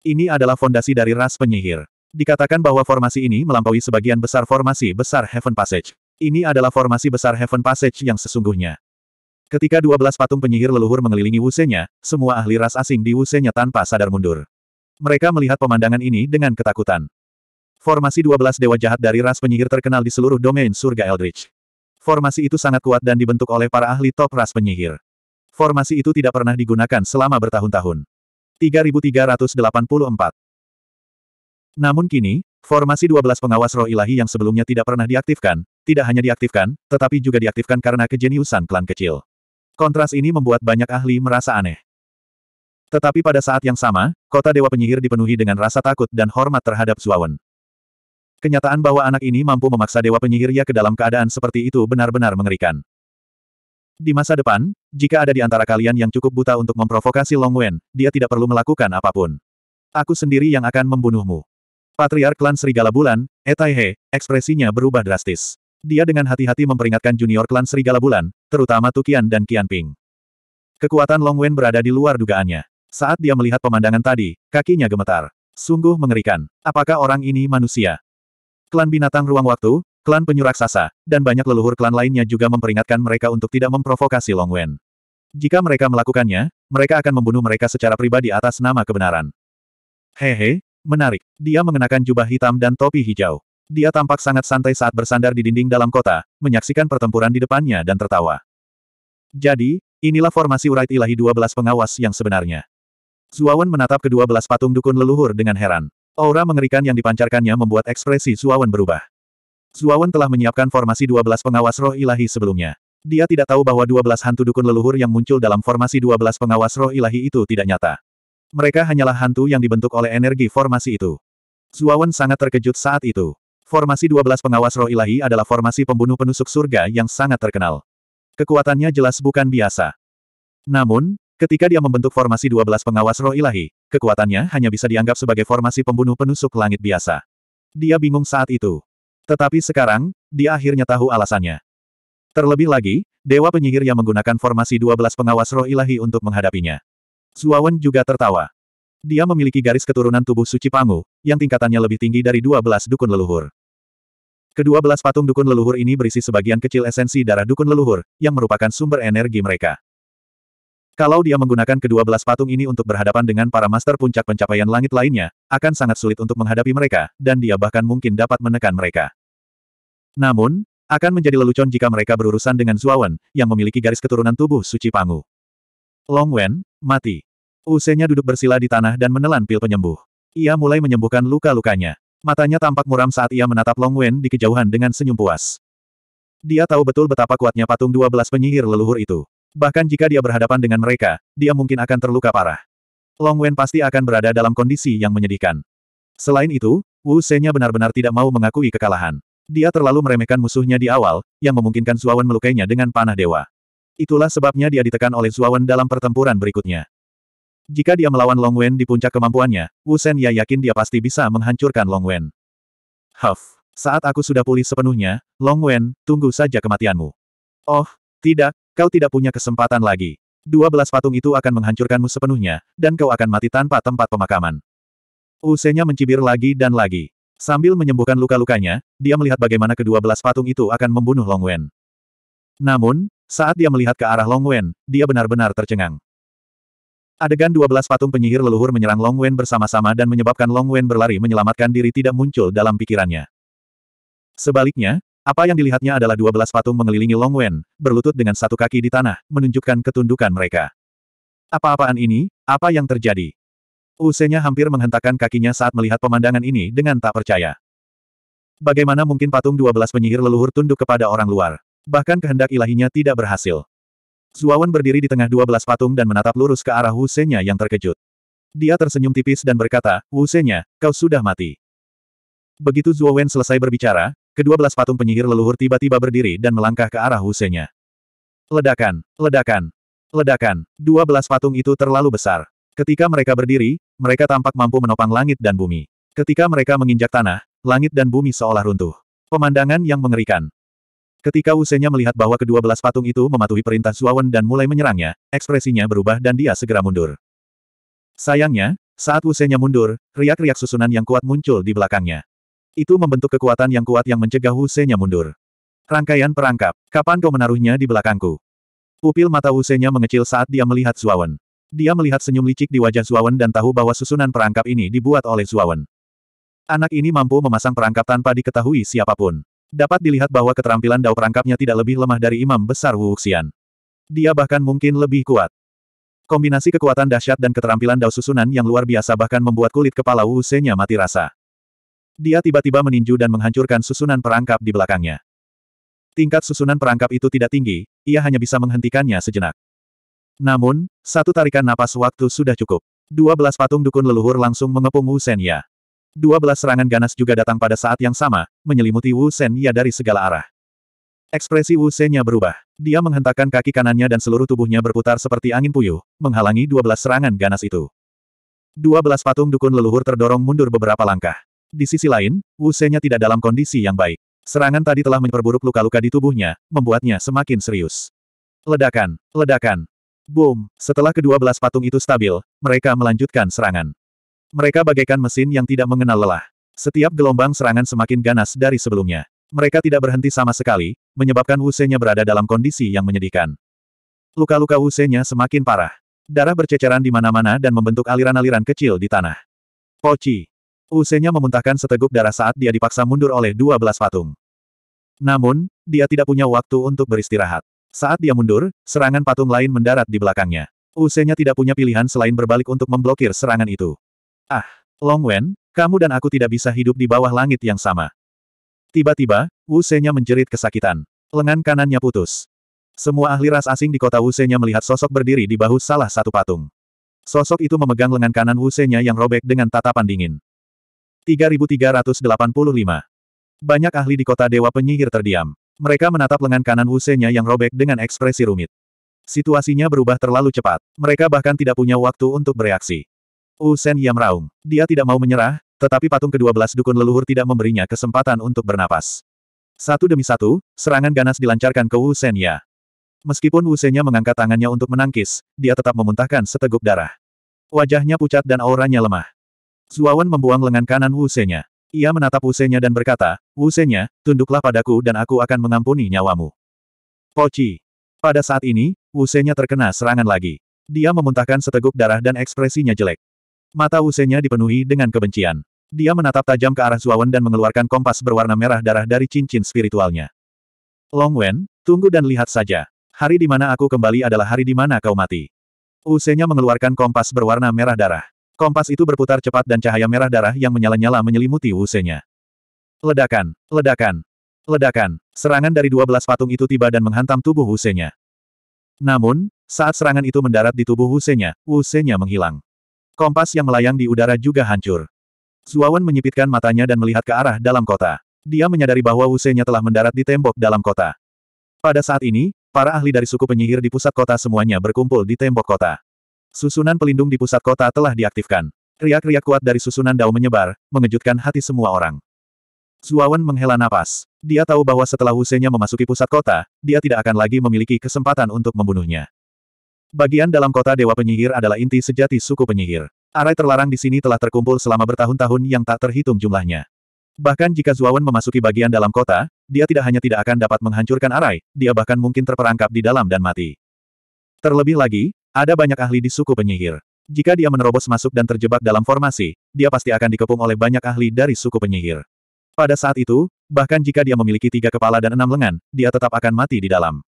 Ini adalah fondasi dari ras penyihir. Dikatakan bahwa formasi ini melampaui sebagian besar formasi besar Heaven Passage. Ini adalah formasi besar Heaven Passage yang sesungguhnya. Ketika 12 patung penyihir leluhur mengelilingi wusenya, semua ahli ras asing di wusenya tanpa sadar mundur. Mereka melihat pemandangan ini dengan ketakutan. Formasi 12 dewa jahat dari ras penyihir terkenal di seluruh domain surga Eldritch. Formasi itu sangat kuat dan dibentuk oleh para ahli top ras penyihir. Formasi itu tidak pernah digunakan selama bertahun-tahun. 3384 Namun kini, formasi 12 pengawas roh ilahi yang sebelumnya tidak pernah diaktifkan, tidak hanya diaktifkan, tetapi juga diaktifkan karena kejeniusan klan kecil. Kontras ini membuat banyak ahli merasa aneh. Tetapi pada saat yang sama, kota Dewa Penyihir dipenuhi dengan rasa takut dan hormat terhadap Zuawan. Kenyataan bahwa anak ini mampu memaksa Dewa Penyihir Ya ke dalam keadaan seperti itu benar-benar mengerikan. Di masa depan, jika ada di antara kalian yang cukup buta untuk memprovokasi Long Wen, dia tidak perlu melakukan apapun. Aku sendiri yang akan membunuhmu. Patriark Klan Serigala Bulan, Etaihe, ekspresinya berubah drastis. Dia dengan hati-hati memperingatkan junior Klan Serigala Bulan, terutama Tukian dan Qianping. Kekuatan Long Wen berada di luar dugaannya. Saat dia melihat pemandangan tadi, kakinya gemetar. Sungguh mengerikan. Apakah orang ini manusia? Klan binatang ruang waktu, klan penyu raksasa, dan banyak leluhur klan lainnya juga memperingatkan mereka untuk tidak memprovokasi Long Wen. Jika mereka melakukannya, mereka akan membunuh mereka secara pribadi atas nama kebenaran. Hehe, menarik. Dia mengenakan jubah hitam dan topi hijau. Dia tampak sangat santai saat bersandar di dinding dalam kota, menyaksikan pertempuran di depannya dan tertawa. Jadi, inilah formasi urait ilahi 12 pengawas yang sebenarnya. Zuawan menatap kedua belas patung dukun leluhur dengan heran. Aura mengerikan yang dipancarkannya membuat ekspresi Zuawan berubah. Zuawan telah menyiapkan formasi 12 pengawas roh ilahi sebelumnya. Dia tidak tahu bahwa 12 hantu dukun leluhur yang muncul dalam formasi 12 pengawas roh ilahi itu tidak nyata. Mereka hanyalah hantu yang dibentuk oleh energi formasi itu. Zuawan sangat terkejut saat itu. Formasi 12 pengawas roh ilahi adalah formasi pembunuh penusuk surga yang sangat terkenal. Kekuatannya jelas bukan biasa. Namun, ketika dia membentuk formasi 12 pengawas roh ilahi, Kekuatannya hanya bisa dianggap sebagai formasi pembunuh penusuk langit biasa. Dia bingung saat itu. Tetapi sekarang, dia akhirnya tahu alasannya. Terlebih lagi, Dewa Penyihir yang menggunakan formasi 12 pengawas roh ilahi untuk menghadapinya. Zuawan juga tertawa. Dia memiliki garis keturunan tubuh suci Pangu, yang tingkatannya lebih tinggi dari 12 dukun leluhur. Kedua belas patung dukun leluhur ini berisi sebagian kecil esensi darah dukun leluhur, yang merupakan sumber energi mereka. Kalau dia menggunakan kedua belas patung ini untuk berhadapan dengan para master puncak pencapaian langit lainnya, akan sangat sulit untuk menghadapi mereka, dan dia bahkan mungkin dapat menekan mereka. Namun, akan menjadi lelucon jika mereka berurusan dengan Zuawan, yang memiliki garis keturunan tubuh suci Pangu. Long Wen, mati. Usenya duduk bersila di tanah dan menelan pil penyembuh. Ia mulai menyembuhkan luka-lukanya. Matanya tampak muram saat ia menatap Long Wen di kejauhan dengan senyum puas. Dia tahu betul betapa kuatnya patung 12 penyihir leluhur itu. Bahkan jika dia berhadapan dengan mereka, dia mungkin akan terluka parah. Long Wen pasti akan berada dalam kondisi yang menyedihkan. Selain itu, Wu Senya benar-benar tidak mau mengakui kekalahan. Dia terlalu meremehkan musuhnya di awal, yang memungkinkan Zuawan melukainya dengan panah dewa. Itulah sebabnya dia ditekan oleh Zuawan dalam pertempuran berikutnya. Jika dia melawan Long Wen di puncak kemampuannya, Wu Senya yakin dia pasti bisa menghancurkan Long Wen. Huff, saat aku sudah pulih sepenuhnya, Long Wen, tunggu saja kematianmu. Oh, tidak, kau tidak punya kesempatan lagi. Dua belas patung itu akan menghancurkanmu sepenuhnya, dan kau akan mati tanpa tempat pemakaman. Usenya mencibir lagi dan lagi. Sambil menyembuhkan luka-lukanya, dia melihat bagaimana kedua belas patung itu akan membunuh Long Wen. Namun, saat dia melihat ke arah Long Wen, dia benar-benar tercengang. Adegan dua belas patung penyihir leluhur menyerang Long Wen bersama-sama dan menyebabkan Long Wen berlari menyelamatkan diri tidak muncul dalam pikirannya. Sebaliknya, apa yang dilihatnya adalah dua belas patung mengelilingi Long Wen, berlutut dengan satu kaki di tanah, menunjukkan ketundukan mereka. Apa-apaan ini? Apa yang terjadi? Usenya hampir menghentakkan kakinya saat melihat pemandangan ini dengan tak percaya. Bagaimana mungkin patung dua belas penyihir leluhur tunduk kepada orang luar? Bahkan kehendak ilahinya tidak berhasil. Zuawan berdiri di tengah dua belas patung dan menatap lurus ke arah Wusenya yang terkejut. Dia tersenyum tipis dan berkata, Wusenya, kau sudah mati. Begitu Zuawan selesai berbicara, kedua belas patung penyihir leluhur tiba-tiba berdiri dan melangkah ke arah Husenya. Ledakan, ledakan, ledakan, dua belas patung itu terlalu besar. Ketika mereka berdiri, mereka tampak mampu menopang langit dan bumi. Ketika mereka menginjak tanah, langit dan bumi seolah runtuh. Pemandangan yang mengerikan. Ketika Wusenya melihat bahwa kedua belas patung itu mematuhi perintah Zuawan dan mulai menyerangnya, ekspresinya berubah dan dia segera mundur. Sayangnya, saat Wusenya mundur, riak-riak susunan yang kuat muncul di belakangnya. Itu membentuk kekuatan yang kuat yang mencegah Senya mundur. Rangkaian perangkap. Kapan kau menaruhnya di belakangku? Pupil mata Senya mengecil saat dia melihat Zuawan. Dia melihat senyum licik di wajah Zuawan dan tahu bahwa susunan perangkap ini dibuat oleh Zuawan. Anak ini mampu memasang perangkap tanpa diketahui siapapun. Dapat dilihat bahwa keterampilan dao perangkapnya tidak lebih lemah dari imam besar Wu Xian. Dia bahkan mungkin lebih kuat. Kombinasi kekuatan dahsyat dan keterampilan dao susunan yang luar biasa bahkan membuat kulit kepala Wu Senya mati rasa. Dia tiba-tiba meninju dan menghancurkan susunan perangkap di belakangnya. Tingkat susunan perangkap itu tidak tinggi, ia hanya bisa menghentikannya sejenak. Namun, satu tarikan napas waktu sudah cukup. Dua belas patung dukun leluhur langsung mengepung Wu Shen Ya. Dua belas serangan ganas juga datang pada saat yang sama, menyelimuti Wu Shen Ya dari segala arah. Ekspresi Wu Shen berubah. Dia menghentakkan kaki kanannya dan seluruh tubuhnya berputar seperti angin puyuh, menghalangi dua belas serangan ganas itu. Dua belas patung dukun leluhur terdorong mundur beberapa langkah. Di sisi lain, Wu Senya tidak dalam kondisi yang baik. Serangan tadi telah memperburuk luka-luka di tubuhnya, membuatnya semakin serius. Ledakan, ledakan. Boom, setelah kedua belas patung itu stabil, mereka melanjutkan serangan. Mereka bagaikan mesin yang tidak mengenal lelah. Setiap gelombang serangan semakin ganas dari sebelumnya. Mereka tidak berhenti sama sekali, menyebabkan Wu Senya berada dalam kondisi yang menyedihkan. Luka-luka Wu Senya semakin parah. Darah berceceran di mana-mana dan membentuk aliran-aliran kecil di tanah. Poci, Usenya memuntahkan seteguk darah saat dia dipaksa mundur oleh dua belas patung. Namun, dia tidak punya waktu untuk beristirahat. Saat dia mundur, serangan patung lain mendarat di belakangnya. Usenya tidak punya pilihan selain berbalik untuk memblokir serangan itu. Ah, Long Wen, kamu dan aku tidak bisa hidup di bawah langit yang sama. Tiba-tiba, Usenya menjerit kesakitan. Lengan kanannya putus. Semua ahli ras asing di kota Usenya melihat sosok berdiri di bahu salah satu patung. Sosok itu memegang lengan kanan Usenya yang robek dengan tatapan dingin. 3385. Banyak ahli di kota dewa penyihir terdiam. Mereka menatap lengan kanan Wusenya yang robek dengan ekspresi rumit. Situasinya berubah terlalu cepat. Mereka bahkan tidak punya waktu untuk bereaksi. Wusen Yam meraung. Dia tidak mau menyerah, tetapi patung ke-12 dukun leluhur tidak memberinya kesempatan untuk bernapas. Satu demi satu, serangan ganas dilancarkan ke Wusen Ya. Meskipun Wusenya mengangkat tangannya untuk menangkis, dia tetap memuntahkan seteguk darah. Wajahnya pucat dan auranya lemah. Zuawan membuang lengan kanan Wusenya. Ia menatap Wusenya dan berkata, Wusenya, tunduklah padaku dan aku akan mengampuni nyawamu. Poci. Pada saat ini, Wusenya terkena serangan lagi. Dia memuntahkan seteguk darah dan ekspresinya jelek. Mata Wusenya dipenuhi dengan kebencian. Dia menatap tajam ke arah Zuawan dan mengeluarkan kompas berwarna merah darah dari cincin spiritualnya. Long Wen, tunggu dan lihat saja. Hari di mana aku kembali adalah hari di mana kau mati. Usenya mengeluarkan kompas berwarna merah darah. Kompas itu berputar cepat dan cahaya merah darah yang menyala-nyala menyelimuti Wusenya. Ledakan, ledakan, ledakan. Serangan dari dua belas patung itu tiba dan menghantam tubuh Wusenya. Namun, saat serangan itu mendarat di tubuh Wusenya, Wusenya menghilang. Kompas yang melayang di udara juga hancur. Zuawan menyipitkan matanya dan melihat ke arah dalam kota. Dia menyadari bahwa Wusenya telah mendarat di tembok dalam kota. Pada saat ini, para ahli dari suku penyihir di pusat kota semuanya berkumpul di tembok kota. Susunan pelindung di pusat kota telah diaktifkan. Riak-riak kuat dari susunan dao menyebar, mengejutkan hati semua orang. Zuawan menghela napas. Dia tahu bahwa setelah Husenya memasuki pusat kota, dia tidak akan lagi memiliki kesempatan untuk membunuhnya. Bagian dalam kota Dewa Penyihir adalah inti sejati suku penyihir. Arai terlarang di sini telah terkumpul selama bertahun-tahun yang tak terhitung jumlahnya. Bahkan jika Zuawan memasuki bagian dalam kota, dia tidak hanya tidak akan dapat menghancurkan arai, dia bahkan mungkin terperangkap di dalam dan mati. Terlebih lagi, ada banyak ahli di suku penyihir. Jika dia menerobos masuk dan terjebak dalam formasi, dia pasti akan dikepung oleh banyak ahli dari suku penyihir. Pada saat itu, bahkan jika dia memiliki tiga kepala dan enam lengan, dia tetap akan mati di dalam.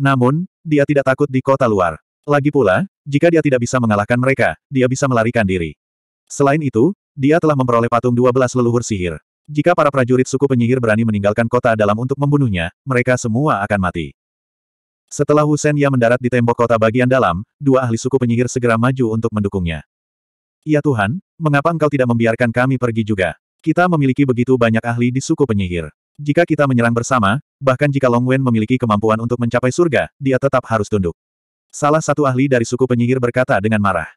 Namun, dia tidak takut di kota luar. Lagi pula, jika dia tidak bisa mengalahkan mereka, dia bisa melarikan diri. Selain itu, dia telah memperoleh patung 12 leluhur sihir. Jika para prajurit suku penyihir berani meninggalkan kota dalam untuk membunuhnya, mereka semua akan mati. Setelah Wu Senya mendarat di tembok kota bagian dalam, dua ahli suku penyihir segera maju untuk mendukungnya. Ya Tuhan, mengapa engkau tidak membiarkan kami pergi juga? Kita memiliki begitu banyak ahli di suku penyihir. Jika kita menyerang bersama, bahkan jika Long Wen memiliki kemampuan untuk mencapai surga, dia tetap harus tunduk. Salah satu ahli dari suku penyihir berkata dengan marah.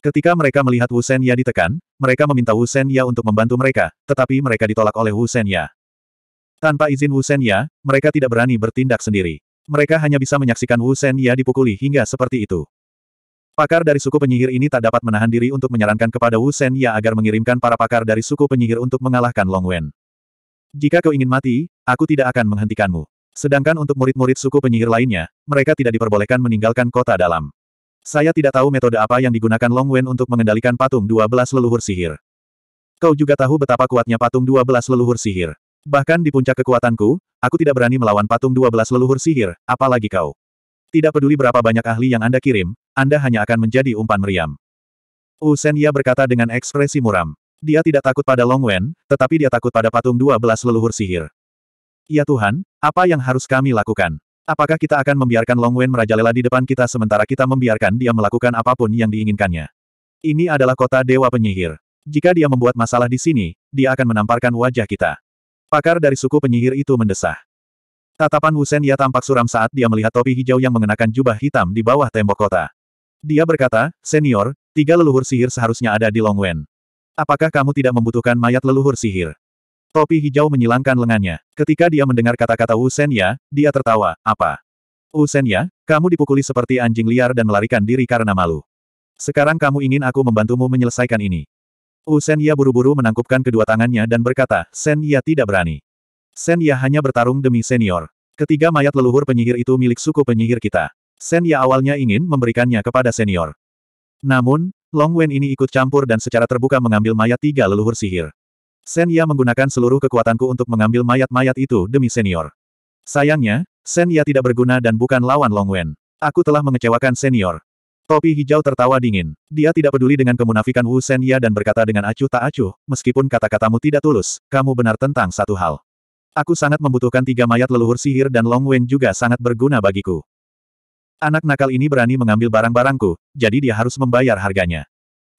Ketika mereka melihat Wu Senya ditekan, mereka meminta Wu Senya untuk membantu mereka, tetapi mereka ditolak oleh Wu Senya. Tanpa izin Wu Senya, mereka tidak berani bertindak sendiri mereka hanya bisa menyaksikan Wu Shen Ya dipukuli hingga seperti itu. Pakar dari suku penyihir ini tak dapat menahan diri untuk menyarankan kepada Wu Shen Ya agar mengirimkan para pakar dari suku penyihir untuk mengalahkan Long Wen. Jika kau ingin mati, aku tidak akan menghentikanmu. Sedangkan untuk murid-murid suku penyihir lainnya, mereka tidak diperbolehkan meninggalkan kota dalam. Saya tidak tahu metode apa yang digunakan Long Wen untuk mengendalikan patung 12 leluhur sihir. Kau juga tahu betapa kuatnya patung 12 leluhur sihir. Bahkan di puncak kekuatanku, aku tidak berani melawan patung 12 leluhur sihir, apalagi kau. Tidak peduli berapa banyak ahli yang Anda kirim, Anda hanya akan menjadi umpan meriam. Wu Senya berkata dengan ekspresi muram. Dia tidak takut pada Long Wen, tetapi dia takut pada patung 12 leluhur sihir. Ya Tuhan, apa yang harus kami lakukan? Apakah kita akan membiarkan Long Wen merajalela di depan kita sementara kita membiarkan dia melakukan apapun yang diinginkannya? Ini adalah kota Dewa Penyihir. Jika dia membuat masalah di sini, dia akan menamparkan wajah kita. Pakar dari suku penyihir itu mendesah. Tatapan Wusen ya tampak suram saat dia melihat topi hijau yang mengenakan jubah hitam di bawah tembok kota. Dia berkata, Senior, tiga leluhur sihir seharusnya ada di Longwen. Apakah kamu tidak membutuhkan mayat leluhur sihir? Topi hijau menyilangkan lengannya. Ketika dia mendengar kata-kata Wusen ya, dia tertawa, apa? Wusen ya, kamu dipukuli seperti anjing liar dan melarikan diri karena malu. Sekarang kamu ingin aku membantumu menyelesaikan ini. U Sen buru-buru menangkupkan kedua tangannya dan berkata, Sen tidak berani. Sen hanya bertarung demi senior. Ketiga mayat leluhur penyihir itu milik suku penyihir kita. Sen awalnya ingin memberikannya kepada senior. Namun, Long Wen ini ikut campur dan secara terbuka mengambil mayat tiga leluhur sihir. Sen menggunakan seluruh kekuatanku untuk mengambil mayat-mayat itu demi senior. Sayangnya, Sen tidak berguna dan bukan lawan Long Wen. Aku telah mengecewakan senior. Topi hijau tertawa dingin. Dia tidak peduli dengan kemunafikan Wu Senya dan berkata dengan acuh tak acuh, meskipun kata-katamu tidak tulus, kamu benar tentang satu hal. Aku sangat membutuhkan tiga mayat leluhur sihir dan Long Wen juga sangat berguna bagiku. Anak nakal ini berani mengambil barang-barangku, jadi dia harus membayar harganya.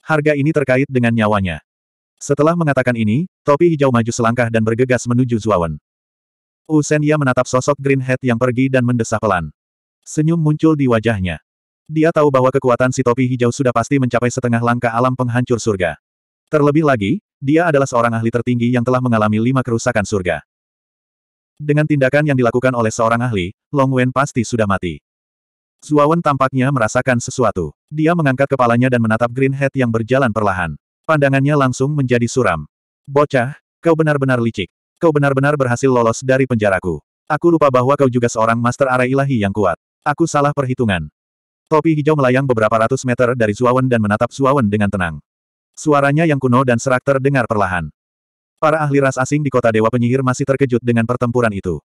Harga ini terkait dengan nyawanya. Setelah mengatakan ini, topi hijau maju selangkah dan bergegas menuju Zuawan. Wu Senya menatap sosok Green Head yang pergi dan mendesah pelan. Senyum muncul di wajahnya. Dia tahu bahwa kekuatan si topi hijau sudah pasti mencapai setengah langkah alam penghancur surga. Terlebih lagi, dia adalah seorang ahli tertinggi yang telah mengalami lima kerusakan surga. Dengan tindakan yang dilakukan oleh seorang ahli, Long Wen pasti sudah mati. Zuawan tampaknya merasakan sesuatu. Dia mengangkat kepalanya dan menatap Green Head yang berjalan perlahan. Pandangannya langsung menjadi suram. Bocah, kau benar-benar licik. Kau benar-benar berhasil lolos dari penjaraku. Aku lupa bahwa kau juga seorang master arah ilahi yang kuat. Aku salah perhitungan. Topi hijau melayang beberapa ratus meter dari Suawen dan menatap Suawen dengan tenang. Suaranya yang kuno dan serak terdengar perlahan. Para ahli ras asing di kota Dewa Penyihir masih terkejut dengan pertempuran itu.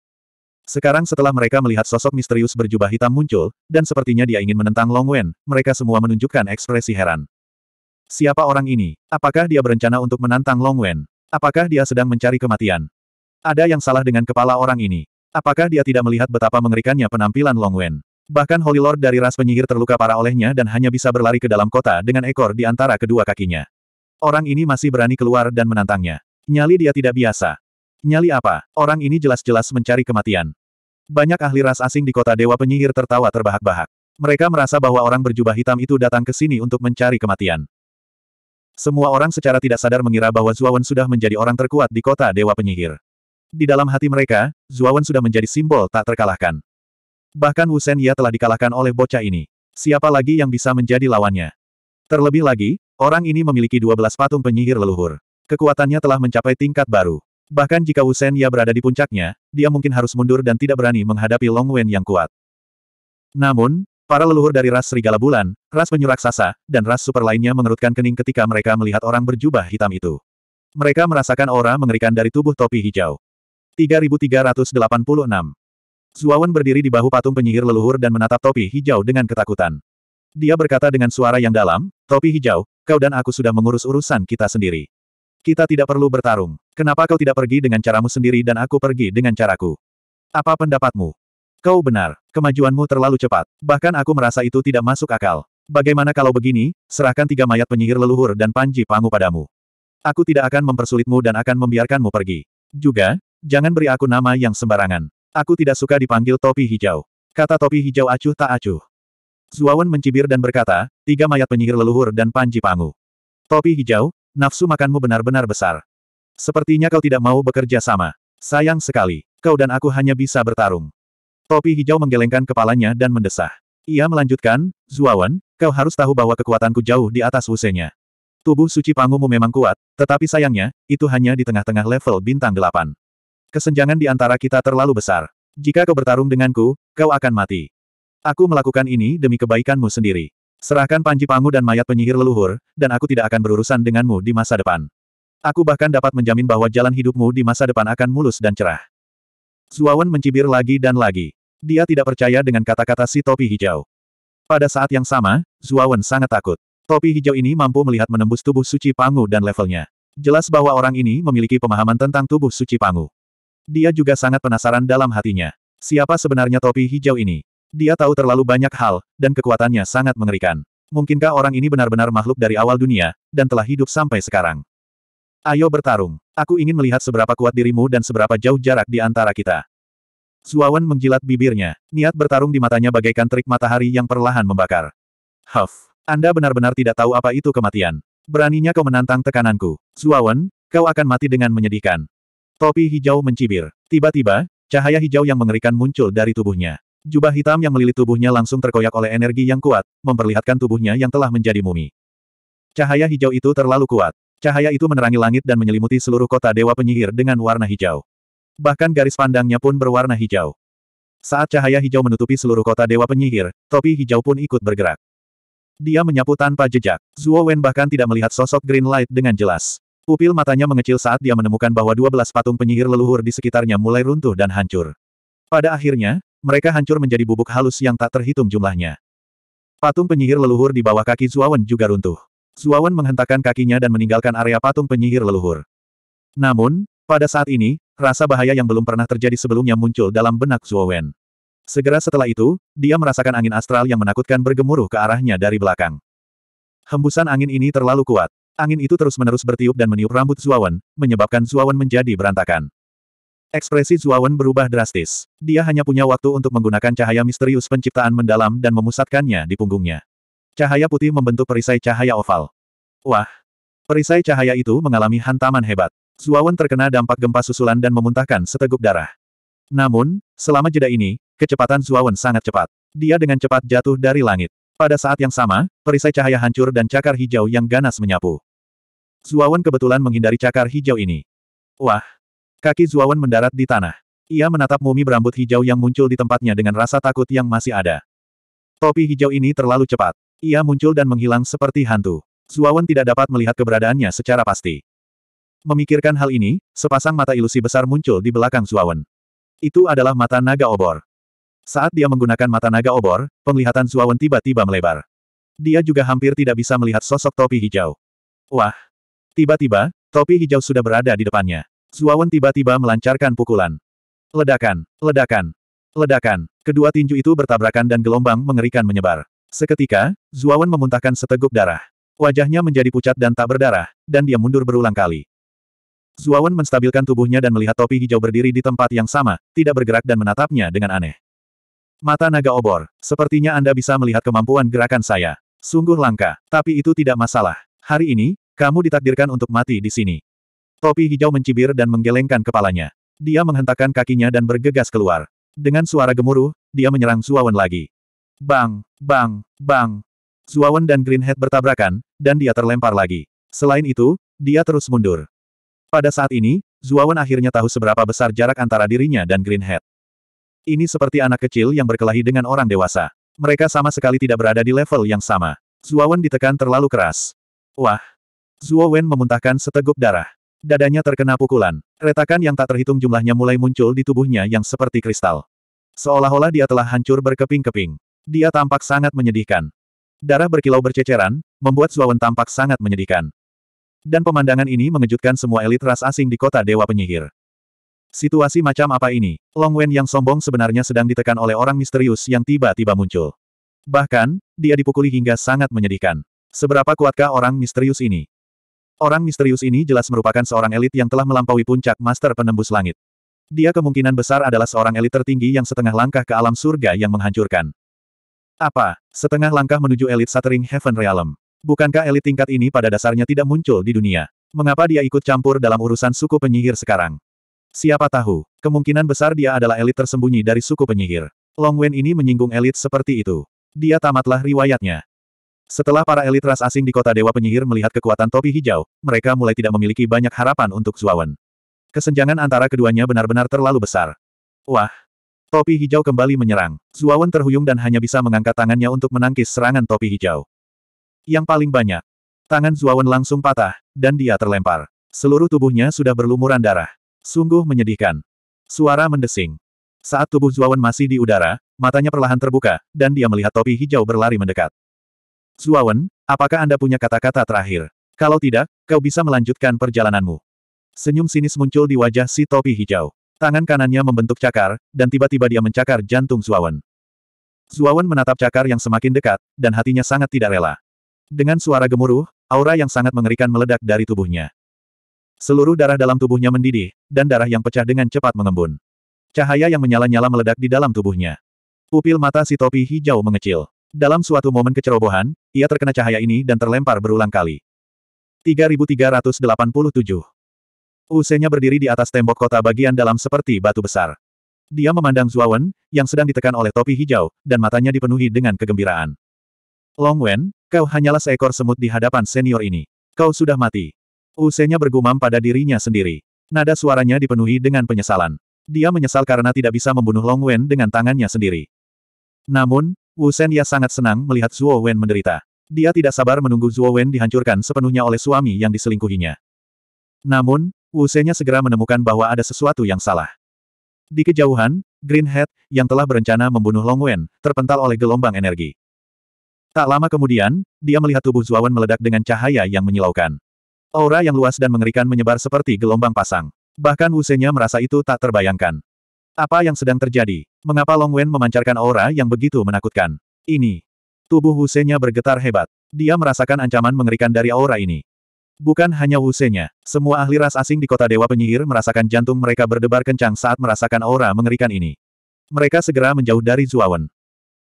Sekarang setelah mereka melihat sosok misterius berjubah hitam muncul, dan sepertinya dia ingin menentang Long Wen, mereka semua menunjukkan ekspresi heran. Siapa orang ini? Apakah dia berencana untuk menantang Long Wen? Apakah dia sedang mencari kematian? Ada yang salah dengan kepala orang ini. Apakah dia tidak melihat betapa mengerikannya penampilan Long Wen? Bahkan Holy Lord dari ras penyihir terluka parah olehnya dan hanya bisa berlari ke dalam kota dengan ekor di antara kedua kakinya. Orang ini masih berani keluar dan menantangnya. Nyali dia tidak biasa. Nyali apa? Orang ini jelas-jelas mencari kematian. Banyak ahli ras asing di kota Dewa Penyihir tertawa terbahak-bahak. Mereka merasa bahwa orang berjubah hitam itu datang ke sini untuk mencari kematian. Semua orang secara tidak sadar mengira bahwa Zuawan sudah menjadi orang terkuat di kota Dewa Penyihir. Di dalam hati mereka, Zuawan sudah menjadi simbol tak terkalahkan. Bahkan Wu telah dikalahkan oleh bocah ini. Siapa lagi yang bisa menjadi lawannya? Terlebih lagi, orang ini memiliki 12 patung penyihir leluhur. Kekuatannya telah mencapai tingkat baru. Bahkan jika Wu berada di puncaknya, dia mungkin harus mundur dan tidak berani menghadapi Long Wen yang kuat. Namun, para leluhur dari ras serigala bulan, ras penyu raksasa, dan ras super lainnya mengerutkan kening ketika mereka melihat orang berjubah hitam itu. Mereka merasakan aura mengerikan dari tubuh topi hijau. 3386 Zuawan berdiri di bahu patung penyihir leluhur dan menatap topi hijau dengan ketakutan. Dia berkata dengan suara yang dalam, Topi hijau, kau dan aku sudah mengurus urusan kita sendiri. Kita tidak perlu bertarung. Kenapa kau tidak pergi dengan caramu sendiri dan aku pergi dengan caraku? Apa pendapatmu? Kau benar, kemajuanmu terlalu cepat. Bahkan aku merasa itu tidak masuk akal. Bagaimana kalau begini, serahkan tiga mayat penyihir leluhur dan Panji Pangu padamu. Aku tidak akan mempersulitmu dan akan membiarkanmu pergi. Juga, jangan beri aku nama yang sembarangan. Aku tidak suka dipanggil topi hijau. Kata topi hijau acuh tak acuh. Zuawan mencibir dan berkata, tiga mayat penyihir leluhur dan panji pangu. Topi hijau, nafsu makanmu benar-benar besar. Sepertinya kau tidak mau bekerja sama. Sayang sekali, kau dan aku hanya bisa bertarung. Topi hijau menggelengkan kepalanya dan mendesah. Ia melanjutkan, Zuawan, kau harus tahu bahwa kekuatanku jauh di atas usianya. Tubuh suci pangumu memang kuat, tetapi sayangnya, itu hanya di tengah-tengah level bintang delapan. Kesenjangan di antara kita terlalu besar. Jika kau bertarung denganku, kau akan mati. Aku melakukan ini demi kebaikanmu sendiri. Serahkan panji pangu dan mayat penyihir leluhur, dan aku tidak akan berurusan denganmu di masa depan. Aku bahkan dapat menjamin bahwa jalan hidupmu di masa depan akan mulus dan cerah. Zuawan mencibir lagi dan lagi. Dia tidak percaya dengan kata-kata si topi hijau. Pada saat yang sama, Zuawan sangat takut. Topi hijau ini mampu melihat menembus tubuh suci Pangu dan levelnya. Jelas bahwa orang ini memiliki pemahaman tentang tubuh suci Pangu. Dia juga sangat penasaran dalam hatinya. Siapa sebenarnya topi hijau ini? Dia tahu terlalu banyak hal, dan kekuatannya sangat mengerikan. Mungkinkah orang ini benar-benar makhluk dari awal dunia, dan telah hidup sampai sekarang? Ayo bertarung. Aku ingin melihat seberapa kuat dirimu dan seberapa jauh jarak di antara kita. Zuawan menjilat bibirnya. Niat bertarung di matanya bagaikan trik matahari yang perlahan membakar. Huff. Anda benar-benar tidak tahu apa itu kematian. Beraninya kau menantang tekananku. Zuawan, kau akan mati dengan menyedihkan. Topi hijau mencibir. Tiba-tiba, cahaya hijau yang mengerikan muncul dari tubuhnya. Jubah hitam yang melilit tubuhnya langsung terkoyak oleh energi yang kuat, memperlihatkan tubuhnya yang telah menjadi mumi. Cahaya hijau itu terlalu kuat. Cahaya itu menerangi langit dan menyelimuti seluruh kota Dewa Penyihir dengan warna hijau. Bahkan garis pandangnya pun berwarna hijau. Saat cahaya hijau menutupi seluruh kota Dewa Penyihir, topi hijau pun ikut bergerak. Dia menyapu tanpa jejak. Zuo Wen bahkan tidak melihat sosok Green Light dengan jelas. Pupil matanya mengecil saat dia menemukan bahwa dua patung penyihir leluhur di sekitarnya mulai runtuh dan hancur. Pada akhirnya, mereka hancur menjadi bubuk halus yang tak terhitung jumlahnya. Patung penyihir leluhur di bawah kaki Zuawan juga runtuh. Zuawan menghentakkan kakinya dan meninggalkan area patung penyihir leluhur. Namun, pada saat ini, rasa bahaya yang belum pernah terjadi sebelumnya muncul dalam benak Zuawan. Segera setelah itu, dia merasakan angin astral yang menakutkan bergemuruh ke arahnya dari belakang. Hembusan angin ini terlalu kuat. Angin itu terus-menerus bertiup dan meniup rambut Zuawan, menyebabkan Zuawan menjadi berantakan. Ekspresi Zuawan berubah drastis. Dia hanya punya waktu untuk menggunakan cahaya misterius penciptaan mendalam dan memusatkannya di punggungnya. Cahaya putih membentuk perisai cahaya oval. Wah! Perisai cahaya itu mengalami hantaman hebat. Zuawan terkena dampak gempa susulan dan memuntahkan seteguk darah. Namun, selama jeda ini, kecepatan Zuawan sangat cepat. Dia dengan cepat jatuh dari langit. Pada saat yang sama, perisai cahaya hancur dan cakar hijau yang ganas menyapu. Zuawan kebetulan menghindari cakar hijau ini. Wah! Kaki Zuawan mendarat di tanah. Ia menatap mumi berambut hijau yang muncul di tempatnya dengan rasa takut yang masih ada. Topi hijau ini terlalu cepat. Ia muncul dan menghilang seperti hantu. Zuawan tidak dapat melihat keberadaannya secara pasti. Memikirkan hal ini, sepasang mata ilusi besar muncul di belakang Zuawan. Itu adalah mata naga obor. Saat dia menggunakan mata naga obor, penglihatan Zuawan tiba-tiba melebar. Dia juga hampir tidak bisa melihat sosok topi hijau. Wah! Tiba-tiba, topi hijau sudah berada di depannya. Zuawan tiba-tiba melancarkan pukulan. Ledakan, ledakan, ledakan. Kedua tinju itu bertabrakan dan gelombang mengerikan menyebar. Seketika, Zuawan memuntahkan seteguk darah. Wajahnya menjadi pucat dan tak berdarah, dan dia mundur berulang kali. Zuawan menstabilkan tubuhnya dan melihat topi hijau berdiri di tempat yang sama, tidak bergerak dan menatapnya dengan aneh. Mata naga obor, sepertinya Anda bisa melihat kemampuan gerakan saya. Sungguh langka, tapi itu tidak masalah. Hari ini, kamu ditakdirkan untuk mati di sini. Topi hijau mencibir dan menggelengkan kepalanya. Dia menghentakkan kakinya dan bergegas keluar. Dengan suara gemuruh, dia menyerang Zuawan lagi. Bang, bang, bang. Zuawan dan Greenhead bertabrakan, dan dia terlempar lagi. Selain itu, dia terus mundur. Pada saat ini, Zuawan akhirnya tahu seberapa besar jarak antara dirinya dan Greenhead. Ini seperti anak kecil yang berkelahi dengan orang dewasa. Mereka sama sekali tidak berada di level yang sama. Zuawan ditekan terlalu keras. Wah! Wen memuntahkan seteguk darah. Dadanya terkena pukulan. Retakan yang tak terhitung jumlahnya mulai muncul di tubuhnya yang seperti kristal. Seolah-olah dia telah hancur berkeping-keping. Dia tampak sangat menyedihkan. Darah berkilau berceceran, membuat Zuawan tampak sangat menyedihkan. Dan pemandangan ini mengejutkan semua elit ras asing di kota Dewa Penyihir. Situasi macam apa ini? Long Wen yang sombong sebenarnya sedang ditekan oleh orang misterius yang tiba-tiba muncul. Bahkan, dia dipukuli hingga sangat menyedihkan. Seberapa kuatkah orang misterius ini? Orang misterius ini jelas merupakan seorang elit yang telah melampaui puncak Master Penembus Langit. Dia kemungkinan besar adalah seorang elit tertinggi yang setengah langkah ke alam surga yang menghancurkan. Apa? Setengah langkah menuju elit Satering Heaven Realm. Bukankah elit tingkat ini pada dasarnya tidak muncul di dunia? Mengapa dia ikut campur dalam urusan suku penyihir sekarang? Siapa tahu, kemungkinan besar dia adalah elit tersembunyi dari suku penyihir. Long Wen ini menyinggung elit seperti itu. Dia tamatlah riwayatnya. Setelah para elit ras asing di kota Dewa Penyihir melihat kekuatan topi hijau, mereka mulai tidak memiliki banyak harapan untuk Zuawan. Kesenjangan antara keduanya benar-benar terlalu besar. Wah! Topi hijau kembali menyerang. Zuawan terhuyung dan hanya bisa mengangkat tangannya untuk menangkis serangan topi hijau. Yang paling banyak. Tangan Zuawan langsung patah, dan dia terlempar. Seluruh tubuhnya sudah berlumuran darah. Sungguh menyedihkan. Suara mendesing. Saat tubuh Zuawan masih di udara, matanya perlahan terbuka, dan dia melihat topi hijau berlari mendekat. Zuawan, apakah Anda punya kata-kata terakhir? Kalau tidak, kau bisa melanjutkan perjalananmu. Senyum sinis muncul di wajah si topi hijau. Tangan kanannya membentuk cakar, dan tiba-tiba dia mencakar jantung Zuawan. Zuawan menatap cakar yang semakin dekat, dan hatinya sangat tidak rela. Dengan suara gemuruh, aura yang sangat mengerikan meledak dari tubuhnya. Seluruh darah dalam tubuhnya mendidih, dan darah yang pecah dengan cepat mengembun. Cahaya yang menyala-nyala meledak di dalam tubuhnya. Pupil mata si topi hijau mengecil. Dalam suatu momen kecerobohan, ia terkena cahaya ini dan terlempar berulang kali. 3387 Usenya berdiri di atas tembok kota bagian dalam seperti batu besar. Dia memandang Zuawan, yang sedang ditekan oleh topi hijau, dan matanya dipenuhi dengan kegembiraan. Long Wen, kau hanyalah seekor semut di hadapan senior ini. Kau sudah mati. Usenya bergumam pada dirinya sendiri. Nada suaranya dipenuhi dengan penyesalan. Dia menyesal karena tidak bisa membunuh Long Wen dengan tangannya sendiri. Namun, Wu Senya sangat senang melihat Zhuo Wen menderita. Dia tidak sabar menunggu Zhuo Wen dihancurkan sepenuhnya oleh suami yang diselingkuhinya. Namun, Wu Senya segera menemukan bahwa ada sesuatu yang salah. Di kejauhan, Green Head, yang telah berencana membunuh Long Wen, terpental oleh gelombang energi. Tak lama kemudian, dia melihat tubuh Zhuo Wen meledak dengan cahaya yang menyilaukan. Aura yang luas dan mengerikan menyebar seperti gelombang pasang. Bahkan Wusenya merasa itu tak terbayangkan. Apa yang sedang terjadi? Mengapa Long Wen memancarkan aura yang begitu menakutkan? Ini. Tubuh Wusenya bergetar hebat. Dia merasakan ancaman mengerikan dari aura ini. Bukan hanya Wusenya, semua ahli ras asing di kota Dewa Penyihir merasakan jantung mereka berdebar kencang saat merasakan aura mengerikan ini. Mereka segera menjauh dari Zuawan.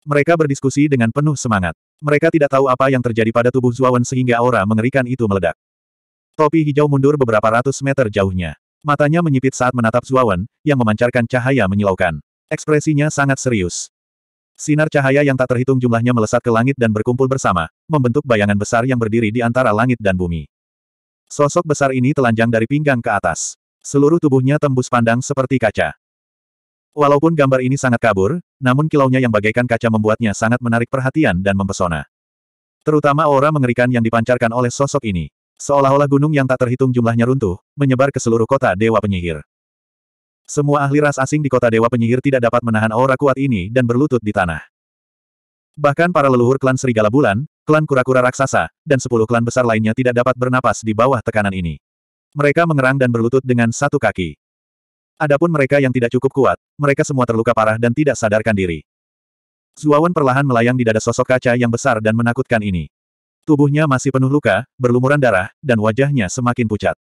Mereka berdiskusi dengan penuh semangat. Mereka tidak tahu apa yang terjadi pada tubuh Zuawan sehingga aura mengerikan itu meledak. Topi hijau mundur beberapa ratus meter jauhnya. Matanya menyipit saat menatap Zuawan, yang memancarkan cahaya menyilaukan. Ekspresinya sangat serius. Sinar cahaya yang tak terhitung jumlahnya melesat ke langit dan berkumpul bersama, membentuk bayangan besar yang berdiri di antara langit dan bumi. Sosok besar ini telanjang dari pinggang ke atas. Seluruh tubuhnya tembus pandang seperti kaca. Walaupun gambar ini sangat kabur, namun kilaunya yang bagaikan kaca membuatnya sangat menarik perhatian dan mempesona. Terutama aura mengerikan yang dipancarkan oleh sosok ini. Seolah-olah gunung yang tak terhitung jumlahnya runtuh, menyebar ke seluruh kota Dewa Penyihir. Semua ahli ras asing di kota Dewa Penyihir tidak dapat menahan aura kuat ini dan berlutut di tanah. Bahkan para leluhur klan Serigala Bulan, klan kura-kura raksasa, dan sepuluh klan besar lainnya tidak dapat bernapas di bawah tekanan ini. Mereka mengerang dan berlutut dengan satu kaki. Adapun mereka yang tidak cukup kuat, mereka semua terluka parah dan tidak sadarkan diri. Zuawan perlahan melayang di dada sosok kaca yang besar dan menakutkan ini. Tubuhnya masih penuh luka, berlumuran darah, dan wajahnya semakin pucat.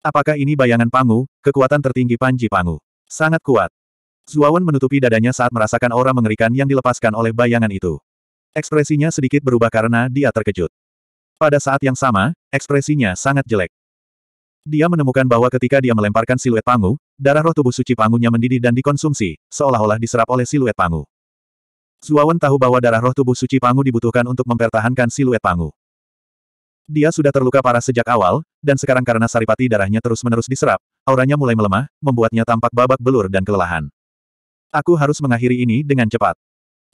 Apakah ini bayangan Pangu, kekuatan tertinggi Panji Pangu? Sangat kuat. Zuawan menutupi dadanya saat merasakan aura mengerikan yang dilepaskan oleh bayangan itu. Ekspresinya sedikit berubah karena dia terkejut. Pada saat yang sama, ekspresinya sangat jelek. Dia menemukan bahwa ketika dia melemparkan siluet Pangu, darah roh tubuh suci Pangunya mendidih dan dikonsumsi, seolah-olah diserap oleh siluet Pangu. Suawan tahu bahwa darah roh tubuh suci Pangu dibutuhkan untuk mempertahankan siluet Pangu. Dia sudah terluka parah sejak awal, dan sekarang karena saripati darahnya terus-menerus diserap, auranya mulai melemah, membuatnya tampak babak belur dan kelelahan. Aku harus mengakhiri ini dengan cepat.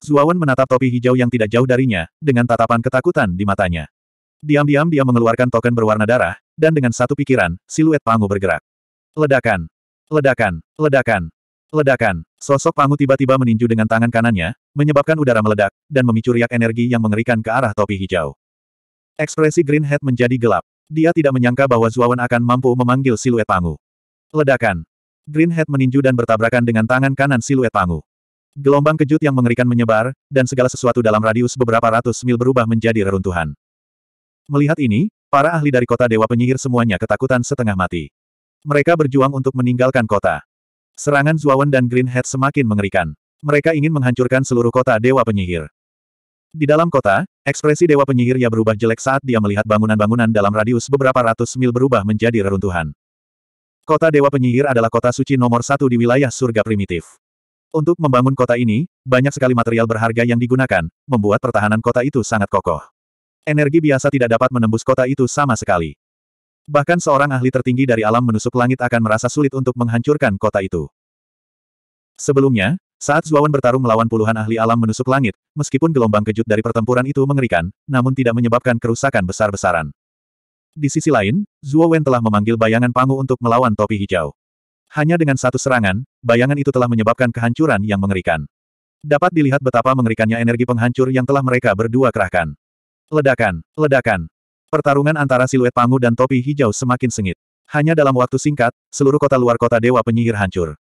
Zuawan menatap topi hijau yang tidak jauh darinya, dengan tatapan ketakutan di matanya. Diam-diam dia mengeluarkan token berwarna darah, dan dengan satu pikiran, siluet Pangu bergerak. Ledakan! Ledakan! Ledakan! Ledakan. Sosok Pangu tiba-tiba meninju dengan tangan kanannya, menyebabkan udara meledak, dan memicu riak energi yang mengerikan ke arah topi hijau. Ekspresi Green Head menjadi gelap. Dia tidak menyangka bahwa Zuawan akan mampu memanggil siluet Pangu. Ledakan. Green Head meninju dan bertabrakan dengan tangan kanan siluet Pangu. Gelombang kejut yang mengerikan menyebar, dan segala sesuatu dalam radius beberapa ratus mil berubah menjadi reruntuhan. Melihat ini, para ahli dari kota Dewa Penyihir semuanya ketakutan setengah mati. Mereka berjuang untuk meninggalkan kota. Serangan Zuawan dan Greenhead semakin mengerikan. Mereka ingin menghancurkan seluruh kota Dewa Penyihir. Di dalam kota, ekspresi Dewa Penyihir ya berubah jelek saat dia melihat bangunan-bangunan dalam radius beberapa ratus mil berubah menjadi reruntuhan. Kota Dewa Penyihir adalah kota suci nomor satu di wilayah surga primitif. Untuk membangun kota ini, banyak sekali material berharga yang digunakan, membuat pertahanan kota itu sangat kokoh. Energi biasa tidak dapat menembus kota itu sama sekali. Bahkan seorang ahli tertinggi dari alam menusuk langit akan merasa sulit untuk menghancurkan kota itu. Sebelumnya, saat Zuawan bertarung melawan puluhan ahli alam menusuk langit, meskipun gelombang kejut dari pertempuran itu mengerikan, namun tidak menyebabkan kerusakan besar-besaran. Di sisi lain, Zuowen telah memanggil bayangan Pangu untuk melawan topi hijau. Hanya dengan satu serangan, bayangan itu telah menyebabkan kehancuran yang mengerikan. Dapat dilihat betapa mengerikannya energi penghancur yang telah mereka berdua kerahkan. Ledakan, ledakan, Pertarungan antara siluet Pangu dan topi hijau semakin sengit. Hanya dalam waktu singkat, seluruh kota luar kota Dewa Penyihir hancur.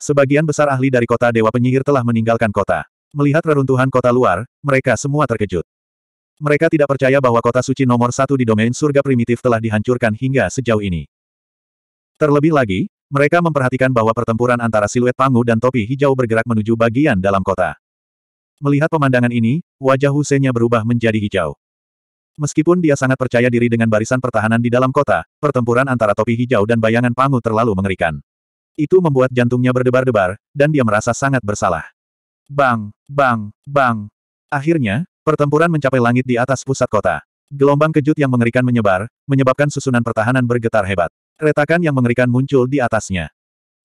Sebagian besar ahli dari kota Dewa Penyihir telah meninggalkan kota. Melihat reruntuhan kota luar, mereka semua terkejut. Mereka tidak percaya bahwa kota suci nomor satu di domain surga primitif telah dihancurkan hingga sejauh ini. Terlebih lagi, mereka memperhatikan bahwa pertempuran antara siluet Pangu dan topi hijau bergerak menuju bagian dalam kota. Melihat pemandangan ini, wajah Husenya berubah menjadi hijau. Meskipun dia sangat percaya diri dengan barisan pertahanan di dalam kota, pertempuran antara topi hijau dan bayangan pangu terlalu mengerikan. Itu membuat jantungnya berdebar-debar, dan dia merasa sangat bersalah. Bang, bang, bang. Akhirnya, pertempuran mencapai langit di atas pusat kota. Gelombang kejut yang mengerikan menyebar, menyebabkan susunan pertahanan bergetar hebat. Retakan yang mengerikan muncul di atasnya.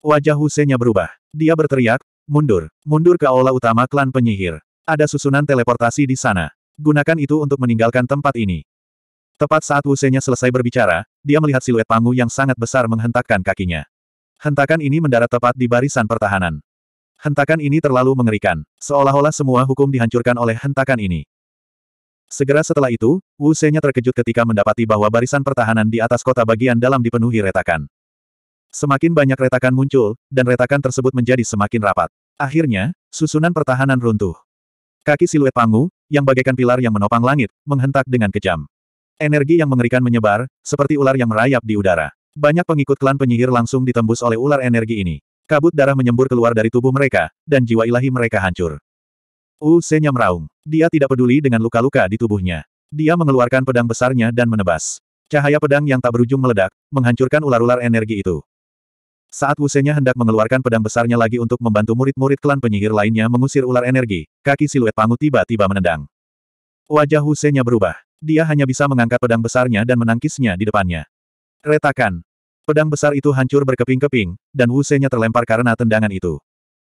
Wajah Husenya berubah. Dia berteriak, mundur, mundur ke aula utama klan penyihir. Ada susunan teleportasi di sana. Gunakan itu untuk meninggalkan tempat ini. Tepat saat Wusenya selesai berbicara, dia melihat siluet Pangu yang sangat besar menghentakkan kakinya. Hentakan ini mendarat tepat di barisan pertahanan. Hentakan ini terlalu mengerikan, seolah-olah semua hukum dihancurkan oleh hentakan ini. Segera setelah itu, Wusenya terkejut ketika mendapati bahwa barisan pertahanan di atas kota bagian dalam dipenuhi retakan. Semakin banyak retakan muncul, dan retakan tersebut menjadi semakin rapat. Akhirnya, susunan pertahanan runtuh. Kaki siluet Pangu, yang bagaikan pilar yang menopang langit, menghentak dengan kejam. Energi yang mengerikan menyebar, seperti ular yang merayap di udara. Banyak pengikut klan penyihir langsung ditembus oleh ular energi ini. Kabut darah menyembur keluar dari tubuh mereka, dan jiwa ilahi mereka hancur. u meraung. Dia tidak peduli dengan luka-luka di tubuhnya. Dia mengeluarkan pedang besarnya dan menebas. Cahaya pedang yang tak berujung meledak, menghancurkan ular-ular energi itu. Saat Wusenya hendak mengeluarkan pedang besarnya lagi untuk membantu murid-murid klan penyihir lainnya mengusir ular energi, kaki siluet Pangu tiba-tiba menendang. Wajah Wusenya berubah. Dia hanya bisa mengangkat pedang besarnya dan menangkisnya di depannya. Retakan. Pedang besar itu hancur berkeping-keping, dan Wusenya terlempar karena tendangan itu.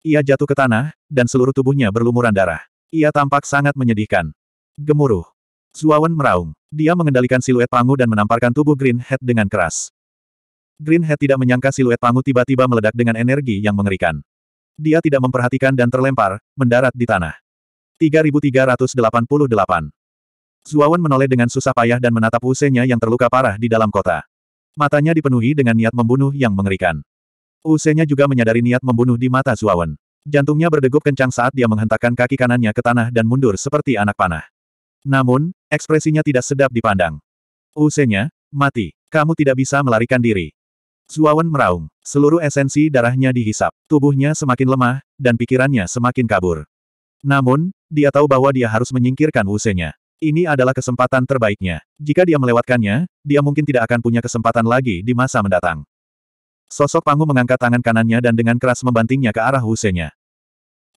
Ia jatuh ke tanah, dan seluruh tubuhnya berlumuran darah. Ia tampak sangat menyedihkan. Gemuruh. Zuawan meraung. Dia mengendalikan siluet Pangu dan menamparkan tubuh Green Head dengan keras. Greenhead tidak menyangka siluet Pangu tiba-tiba meledak dengan energi yang mengerikan. Dia tidak memperhatikan dan terlempar, mendarat di tanah. 3388 Zuawan menoleh dengan susah payah dan menatap Usenya yang terluka parah di dalam kota. Matanya dipenuhi dengan niat membunuh yang mengerikan. Usenya juga menyadari niat membunuh di mata Zuawan. Jantungnya berdegup kencang saat dia menghentakkan kaki kanannya ke tanah dan mundur seperti anak panah. Namun, ekspresinya tidak sedap dipandang. Usenya, mati. Kamu tidak bisa melarikan diri. Zuawan meraung. Seluruh esensi darahnya dihisap. Tubuhnya semakin lemah, dan pikirannya semakin kabur. Namun, dia tahu bahwa dia harus menyingkirkan Wusenya. Ini adalah kesempatan terbaiknya. Jika dia melewatkannya, dia mungkin tidak akan punya kesempatan lagi di masa mendatang. Sosok Pangu mengangkat tangan kanannya dan dengan keras membantingnya ke arah Wusenya.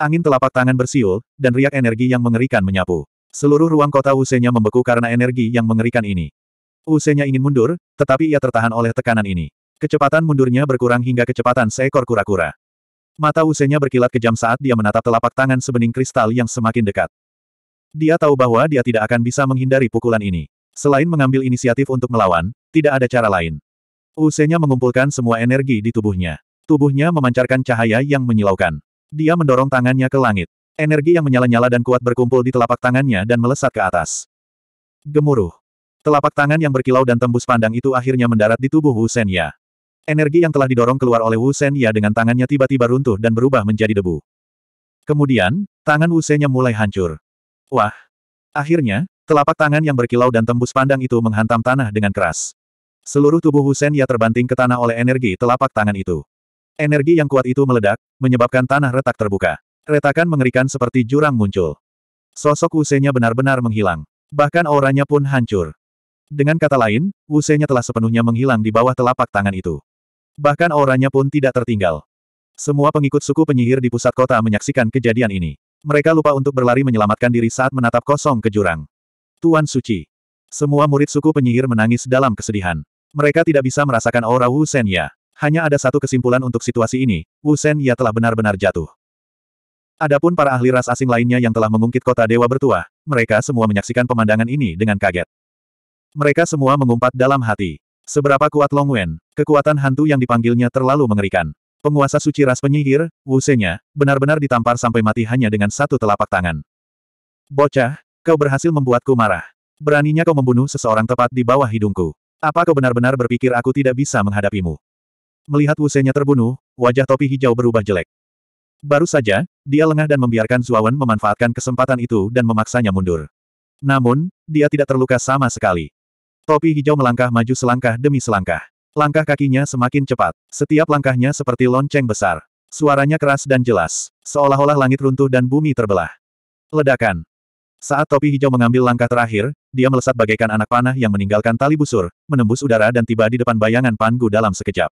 Angin telapak tangan bersiul, dan riak energi yang mengerikan menyapu. Seluruh ruang kota Wusenya membeku karena energi yang mengerikan ini. Wusenya ingin mundur, tetapi ia tertahan oleh tekanan ini. Kecepatan mundurnya berkurang hingga kecepatan seekor kura-kura. Mata Usenya berkilat kejam saat dia menatap telapak tangan sebening kristal yang semakin dekat. Dia tahu bahwa dia tidak akan bisa menghindari pukulan ini. Selain mengambil inisiatif untuk melawan, tidak ada cara lain. Usenya mengumpulkan semua energi di tubuhnya. Tubuhnya memancarkan cahaya yang menyilaukan. Dia mendorong tangannya ke langit. Energi yang menyala-nyala dan kuat berkumpul di telapak tangannya dan melesat ke atas. Gemuruh. Telapak tangan yang berkilau dan tembus pandang itu akhirnya mendarat di tubuh Wu Energi yang telah didorong keluar oleh Wu Senya dengan tangannya tiba-tiba runtuh dan berubah menjadi debu. Kemudian, tangan Wu Senya mulai hancur. Wah! Akhirnya, telapak tangan yang berkilau dan tembus pandang itu menghantam tanah dengan keras. Seluruh tubuh Wu Senya terbanting ke tanah oleh energi telapak tangan itu. Energi yang kuat itu meledak, menyebabkan tanah retak terbuka. Retakan mengerikan seperti jurang muncul. Sosok Wu Senya benar-benar menghilang. Bahkan auranya pun hancur. Dengan kata lain, Wu telah sepenuhnya menghilang di bawah telapak tangan itu. Bahkan auranya pun tidak tertinggal. Semua pengikut suku penyihir di pusat kota menyaksikan kejadian ini. Mereka lupa untuk berlari menyelamatkan diri saat menatap kosong ke jurang. Tuan Suci. Semua murid suku penyihir menangis dalam kesedihan. Mereka tidak bisa merasakan aura Wu Sen Ya. Hanya ada satu kesimpulan untuk situasi ini, Wu Sen Ya telah benar-benar jatuh. Adapun para ahli ras asing lainnya yang telah mengungkit kota dewa Bertuah, mereka semua menyaksikan pemandangan ini dengan kaget. Mereka semua mengumpat dalam hati. Seberapa kuat Long Wen, kekuatan hantu yang dipanggilnya terlalu mengerikan. Penguasa suci ras penyihir, Senya, benar-benar ditampar sampai mati hanya dengan satu telapak tangan. Bocah, kau berhasil membuatku marah. Beraninya kau membunuh seseorang tepat di bawah hidungku. Apa kau benar-benar berpikir aku tidak bisa menghadapimu? Melihat Senya terbunuh, wajah topi hijau berubah jelek. Baru saja, dia lengah dan membiarkan Zuawan memanfaatkan kesempatan itu dan memaksanya mundur. Namun, dia tidak terluka sama sekali. Topi hijau melangkah maju selangkah demi selangkah. Langkah kakinya semakin cepat. Setiap langkahnya seperti lonceng besar. Suaranya keras dan jelas. Seolah-olah langit runtuh dan bumi terbelah. Ledakan. Saat topi hijau mengambil langkah terakhir, dia melesat bagaikan anak panah yang meninggalkan tali busur, menembus udara dan tiba di depan bayangan Pangu dalam sekejap.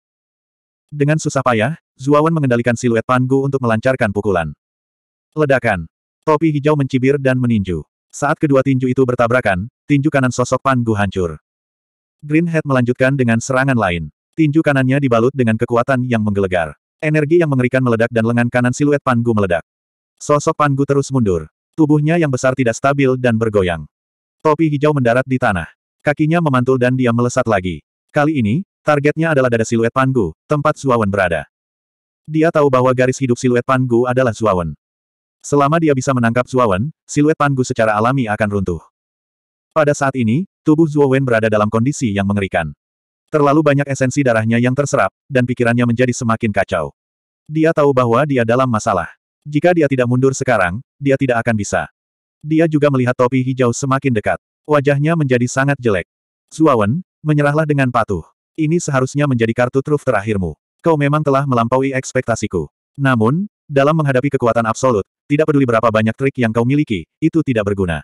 Dengan susah payah, Zuawan mengendalikan siluet Pangu untuk melancarkan pukulan. Ledakan. Topi hijau mencibir dan meninju. Saat kedua tinju itu bertabrakan, tinju kanan sosok Pan Gu hancur. Greenhead melanjutkan dengan serangan lain. Tinju kanannya dibalut dengan kekuatan yang menggelegar. Energi yang mengerikan meledak dan lengan kanan siluet Pan Gu meledak. Sosok Pan Gu terus mundur. Tubuhnya yang besar tidak stabil dan bergoyang. Topi hijau mendarat di tanah. Kakinya memantul dan dia melesat lagi. Kali ini, targetnya adalah dada siluet Pan Gu, tempat Zuawan berada. Dia tahu bahwa garis hidup siluet Pan Gu adalah Zuawan. Selama dia bisa menangkap Zuowen, siluet Pangu secara alami akan runtuh. Pada saat ini, tubuh Zuowen berada dalam kondisi yang mengerikan. Terlalu banyak esensi darahnya yang terserap, dan pikirannya menjadi semakin kacau. Dia tahu bahwa dia dalam masalah. Jika dia tidak mundur sekarang, dia tidak akan bisa. Dia juga melihat topi hijau semakin dekat. Wajahnya menjadi sangat jelek. Zuawan, menyerahlah dengan patuh. Ini seharusnya menjadi kartu truf terakhirmu. Kau memang telah melampaui ekspektasiku. Namun, dalam menghadapi kekuatan absolut, tidak peduli berapa banyak trik yang kau miliki, itu tidak berguna.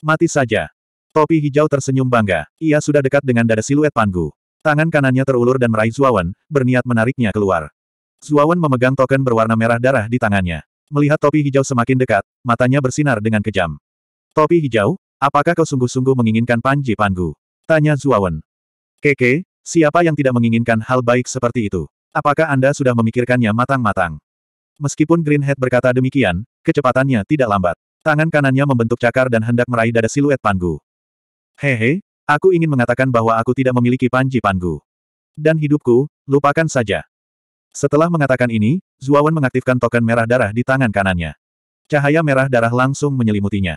Mati saja. Topi hijau tersenyum bangga. Ia sudah dekat dengan dada siluet Panggu. Tangan kanannya terulur dan meraih Zuawan, berniat menariknya keluar. Zuawan memegang token berwarna merah darah di tangannya. Melihat topi hijau semakin dekat, matanya bersinar dengan kejam. Topi hijau, apakah kau sungguh-sungguh menginginkan Panji Panggu? Tanya Zuawan. Keke, siapa yang tidak menginginkan hal baik seperti itu? Apakah Anda sudah memikirkannya matang-matang? Meskipun Greenhead berkata demikian, Kecepatannya tidak lambat. Tangan kanannya membentuk cakar dan hendak meraih dada siluet Panggu. Hehe, aku ingin mengatakan bahwa aku tidak memiliki Panji Panggu. Dan hidupku, lupakan saja. Setelah mengatakan ini, Zuawan mengaktifkan token merah darah di tangan kanannya. Cahaya merah darah langsung menyelimutinya.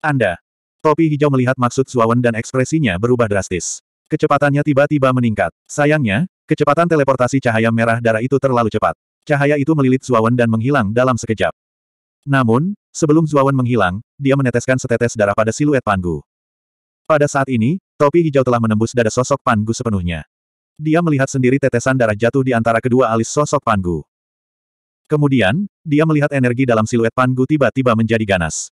Anda. Topi hijau melihat maksud Zuawan dan ekspresinya berubah drastis. Kecepatannya tiba-tiba meningkat. Sayangnya, kecepatan teleportasi cahaya merah darah itu terlalu cepat. Cahaya itu melilit Zuawan dan menghilang dalam sekejap. Namun, sebelum Zuawan menghilang, dia meneteskan setetes darah pada siluet Panggu. Pada saat ini, topi hijau telah menembus dada sosok Panggu sepenuhnya. Dia melihat sendiri tetesan darah jatuh di antara kedua alis sosok Panggu. Kemudian, dia melihat energi dalam siluet Panggu tiba-tiba menjadi ganas.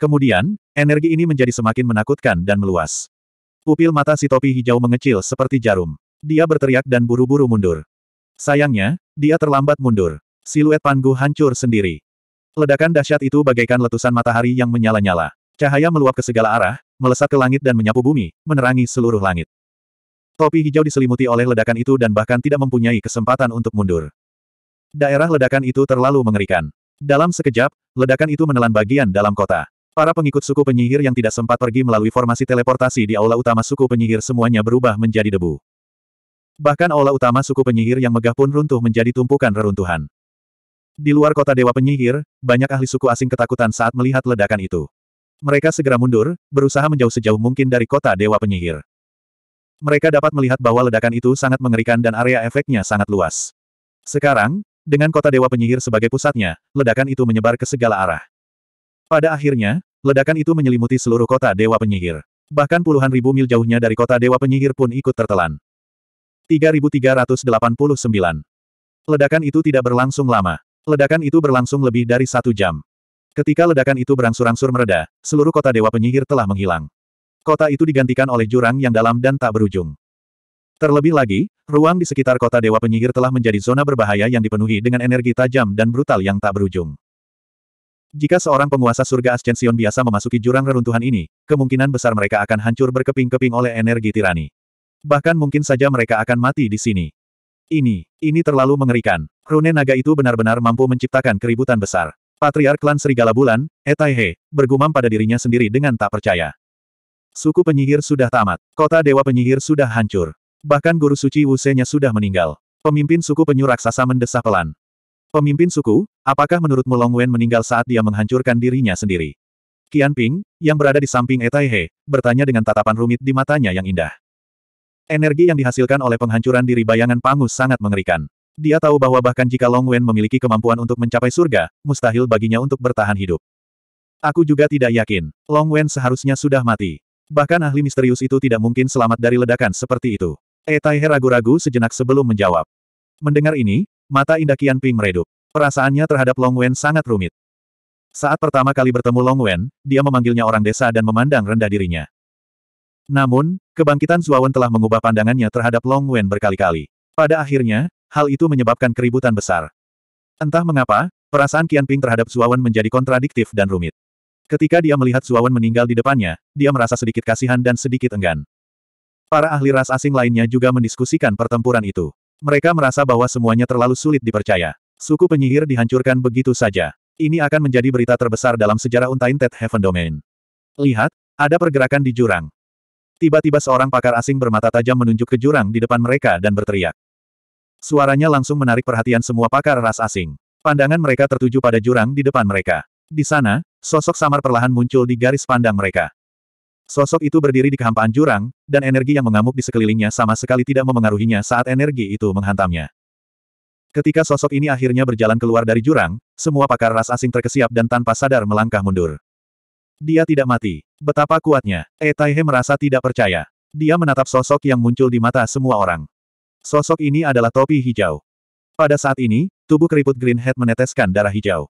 Kemudian, energi ini menjadi semakin menakutkan dan meluas. Pupil mata si topi hijau mengecil seperti jarum. Dia berteriak dan buru-buru mundur. Sayangnya, dia terlambat mundur. Siluet Panggu hancur sendiri. Ledakan dahsyat itu bagaikan letusan matahari yang menyala-nyala. Cahaya meluap ke segala arah, melesat ke langit dan menyapu bumi, menerangi seluruh langit. Topi hijau diselimuti oleh ledakan itu dan bahkan tidak mempunyai kesempatan untuk mundur. Daerah ledakan itu terlalu mengerikan. Dalam sekejap, ledakan itu menelan bagian dalam kota. Para pengikut suku penyihir yang tidak sempat pergi melalui formasi teleportasi di aula utama suku penyihir semuanya berubah menjadi debu. Bahkan aula utama suku penyihir yang megah pun runtuh menjadi tumpukan reruntuhan. Di luar kota Dewa Penyihir, banyak ahli suku asing ketakutan saat melihat ledakan itu. Mereka segera mundur, berusaha menjauh sejauh mungkin dari kota Dewa Penyihir. Mereka dapat melihat bahwa ledakan itu sangat mengerikan dan area efeknya sangat luas. Sekarang, dengan kota Dewa Penyihir sebagai pusatnya, ledakan itu menyebar ke segala arah. Pada akhirnya, ledakan itu menyelimuti seluruh kota Dewa Penyihir. Bahkan puluhan ribu mil jauhnya dari kota Dewa Penyihir pun ikut tertelan. 3389 Ledakan itu tidak berlangsung lama. Ledakan itu berlangsung lebih dari satu jam. Ketika ledakan itu berangsur-angsur mereda, seluruh kota Dewa Penyihir telah menghilang. Kota itu digantikan oleh jurang yang dalam dan tak berujung. Terlebih lagi, ruang di sekitar kota Dewa Penyihir telah menjadi zona berbahaya yang dipenuhi dengan energi tajam dan brutal yang tak berujung. Jika seorang penguasa surga Ascension biasa memasuki jurang reruntuhan ini, kemungkinan besar mereka akan hancur berkeping-keping oleh energi tirani. Bahkan mungkin saja mereka akan mati di sini. Ini, ini terlalu mengerikan. Rune naga itu benar-benar mampu menciptakan keributan besar. Patriark klan Serigala Bulan, Etaihe, bergumam pada dirinya sendiri dengan tak percaya. Suku penyihir sudah tamat. Kota Dewa Penyihir sudah hancur. Bahkan Guru Suci wuse sudah meninggal. Pemimpin suku penyu raksasa mendesah pelan. Pemimpin suku, apakah menurutmu Long Wen meninggal saat dia menghancurkan dirinya sendiri? Qian Ping, yang berada di samping Etaihe, bertanya dengan tatapan rumit di matanya yang indah. Energi yang dihasilkan oleh penghancuran diri bayangan Pangus sangat mengerikan. Dia tahu bahwa bahkan jika Long Wen memiliki kemampuan untuk mencapai surga, mustahil baginya untuk bertahan hidup. Aku juga tidak yakin. Long Wen seharusnya sudah mati. Bahkan ahli misterius itu tidak mungkin selamat dari ledakan seperti itu. Etaihe eh ragu-ragu sejenak sebelum menjawab. Mendengar ini, mata indah Qian Ping meredup. Perasaannya terhadap Long Wen sangat rumit. Saat pertama kali bertemu Long Wen, dia memanggilnya orang desa dan memandang rendah dirinya. Namun, kebangkitan Zuawan telah mengubah pandangannya terhadap Long Wen berkali-kali. Pada akhirnya, hal itu menyebabkan keributan besar. Entah mengapa, perasaan Qian Ping terhadap Zuawan menjadi kontradiktif dan rumit. Ketika dia melihat Zuawan meninggal di depannya, dia merasa sedikit kasihan dan sedikit enggan. Para ahli ras asing lainnya juga mendiskusikan pertempuran itu. Mereka merasa bahwa semuanya terlalu sulit dipercaya. Suku penyihir dihancurkan begitu saja. Ini akan menjadi berita terbesar dalam sejarah Untainted Heaven Domain. Lihat, ada pergerakan di jurang. Tiba-tiba seorang pakar asing bermata tajam menunjuk ke jurang di depan mereka dan berteriak. Suaranya langsung menarik perhatian semua pakar ras asing. Pandangan mereka tertuju pada jurang di depan mereka. Di sana, sosok samar perlahan muncul di garis pandang mereka. Sosok itu berdiri di kehampaan jurang, dan energi yang mengamuk di sekelilingnya sama sekali tidak memengaruhinya saat energi itu menghantamnya. Ketika sosok ini akhirnya berjalan keluar dari jurang, semua pakar ras asing terkesiap dan tanpa sadar melangkah mundur. Dia tidak mati. Betapa kuatnya. Etaihe eh, merasa tidak percaya. Dia menatap sosok yang muncul di mata semua orang. Sosok ini adalah topi hijau. Pada saat ini, tubuh keriput Green Head meneteskan darah hijau.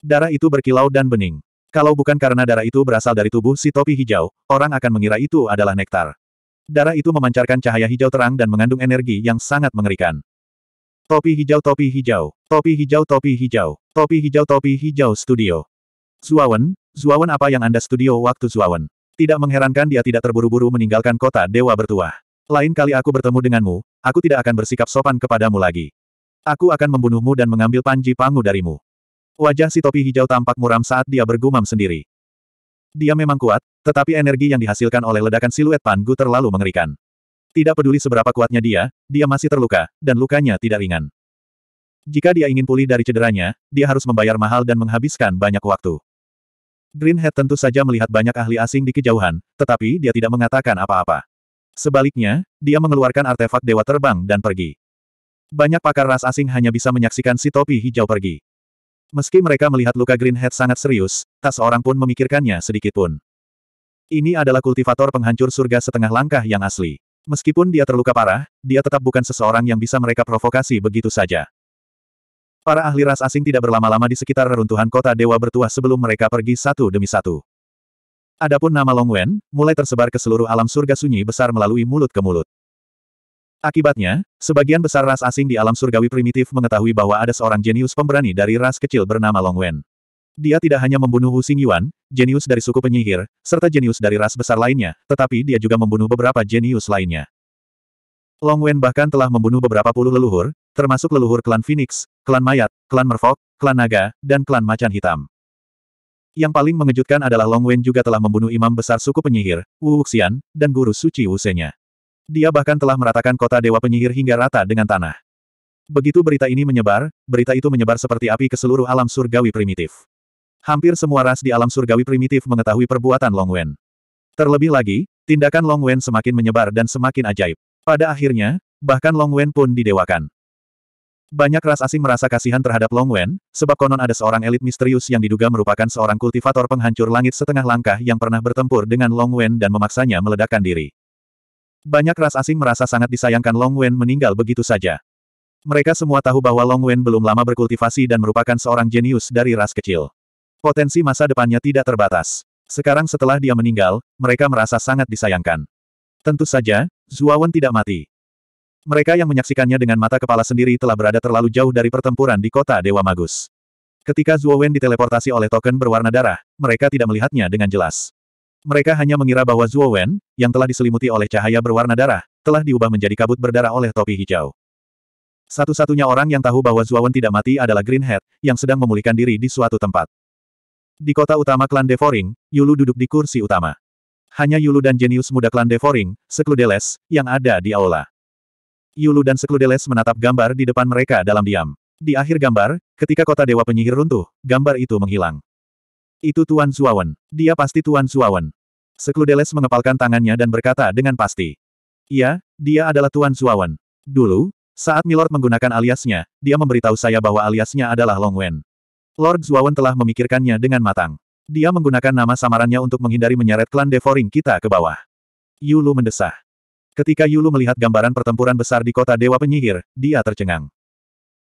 Darah itu berkilau dan bening. Kalau bukan karena darah itu berasal dari tubuh si topi hijau, orang akan mengira itu adalah nektar. Darah itu memancarkan cahaya hijau terang dan mengandung energi yang sangat mengerikan. topi hijau, topi hijau, topi hijau, topi hijau, topi hijau, topi hijau studio. Zuawan, Zuawan apa yang Anda studio waktu Zuawan? Tidak mengherankan dia tidak terburu-buru meninggalkan kota dewa bertuah. Lain kali aku bertemu denganmu, aku tidak akan bersikap sopan kepadamu lagi. Aku akan membunuhmu dan mengambil panji pangu darimu. Wajah si topi hijau tampak muram saat dia bergumam sendiri. Dia memang kuat, tetapi energi yang dihasilkan oleh ledakan siluet panggu terlalu mengerikan. Tidak peduli seberapa kuatnya dia, dia masih terluka, dan lukanya tidak ringan. Jika dia ingin pulih dari cederanya, dia harus membayar mahal dan menghabiskan banyak waktu. Greenhead tentu saja melihat banyak ahli asing di kejauhan, tetapi dia tidak mengatakan apa-apa. Sebaliknya, dia mengeluarkan artefak dewa terbang dan pergi. Banyak pakar ras asing hanya bisa menyaksikan si topi hijau pergi. Meski mereka melihat luka Greenhead sangat serius, tak seorang pun memikirkannya sedikit pun. Ini adalah kultivator penghancur surga setengah langkah yang asli. Meskipun dia terluka parah, dia tetap bukan seseorang yang bisa mereka provokasi begitu saja. Para ahli ras asing tidak berlama-lama di sekitar reruntuhan kota dewa bertuah sebelum mereka pergi satu demi satu. Adapun nama Long Wen, mulai tersebar ke seluruh alam surga sunyi besar melalui mulut ke mulut. Akibatnya, sebagian besar ras asing di alam surgawi primitif mengetahui bahwa ada seorang jenius pemberani dari ras kecil bernama Long Wen. Dia tidak hanya membunuh Wu Xing Yuan, jenius dari suku penyihir, serta jenius dari ras besar lainnya, tetapi dia juga membunuh beberapa jenius lainnya. Long Wen bahkan telah membunuh beberapa puluh leluhur, termasuk leluhur klan Phoenix, klan Mayat, klan Merfolk, klan Naga, dan klan Macan Hitam. Yang paling mengejutkan adalah Long Wen juga telah membunuh imam besar suku penyihir, Wu Wuxian, dan guru suci Wusenya. Dia bahkan telah meratakan kota dewa penyihir hingga rata dengan tanah. Begitu berita ini menyebar, berita itu menyebar seperti api ke seluruh alam surgawi primitif. Hampir semua ras di alam surgawi primitif mengetahui perbuatan Long Wen. Terlebih lagi, tindakan Long Wen semakin menyebar dan semakin ajaib. Pada akhirnya, bahkan Long Wen pun didewakan. Banyak ras asing merasa kasihan terhadap Long Wen, sebab konon ada seorang elit misterius yang diduga merupakan seorang kultivator penghancur langit setengah langkah yang pernah bertempur dengan Long Wen dan memaksanya meledakkan diri. Banyak ras asing merasa sangat disayangkan Long Wen meninggal begitu saja. Mereka semua tahu bahwa Long Wen belum lama berkultivasi dan merupakan seorang jenius dari ras kecil. Potensi masa depannya tidak terbatas. Sekarang setelah dia meninggal, mereka merasa sangat disayangkan. Tentu saja, Zuawan tidak mati. Mereka yang menyaksikannya dengan mata kepala sendiri telah berada terlalu jauh dari pertempuran di kota Dewa Magus. Ketika Zhuo Wen diteleportasi oleh token berwarna darah, mereka tidak melihatnya dengan jelas. Mereka hanya mengira bahwa Zhuo Wen, yang telah diselimuti oleh cahaya berwarna darah, telah diubah menjadi kabut berdarah oleh topi hijau. Satu-satunya orang yang tahu bahwa Zhuo Wen tidak mati adalah Green Hat, yang sedang memulihkan diri di suatu tempat. Di kota utama klan Devoring, Yulu duduk di kursi utama. Hanya Yulu dan jenius muda klan Devoring, Sekludeles, yang ada di aula. Yulu dan Sekludeles menatap gambar di depan mereka dalam diam. Di akhir gambar, ketika kota Dewa Penyihir runtuh, gambar itu menghilang. Itu Tuan Zuawan. Dia pasti Tuan Zuawan. Sekludeles mengepalkan tangannya dan berkata dengan pasti. Iya, dia adalah Tuan Zuawan. Dulu, saat Milord menggunakan aliasnya, dia memberitahu saya bahwa aliasnya adalah Long Wen. Lord Zuawan telah memikirkannya dengan matang. Dia menggunakan nama samarannya untuk menghindari menyeret klan Devoring kita ke bawah. Yulu mendesah. Ketika Yulu melihat gambaran pertempuran besar di kota Dewa Penyihir, dia tercengang.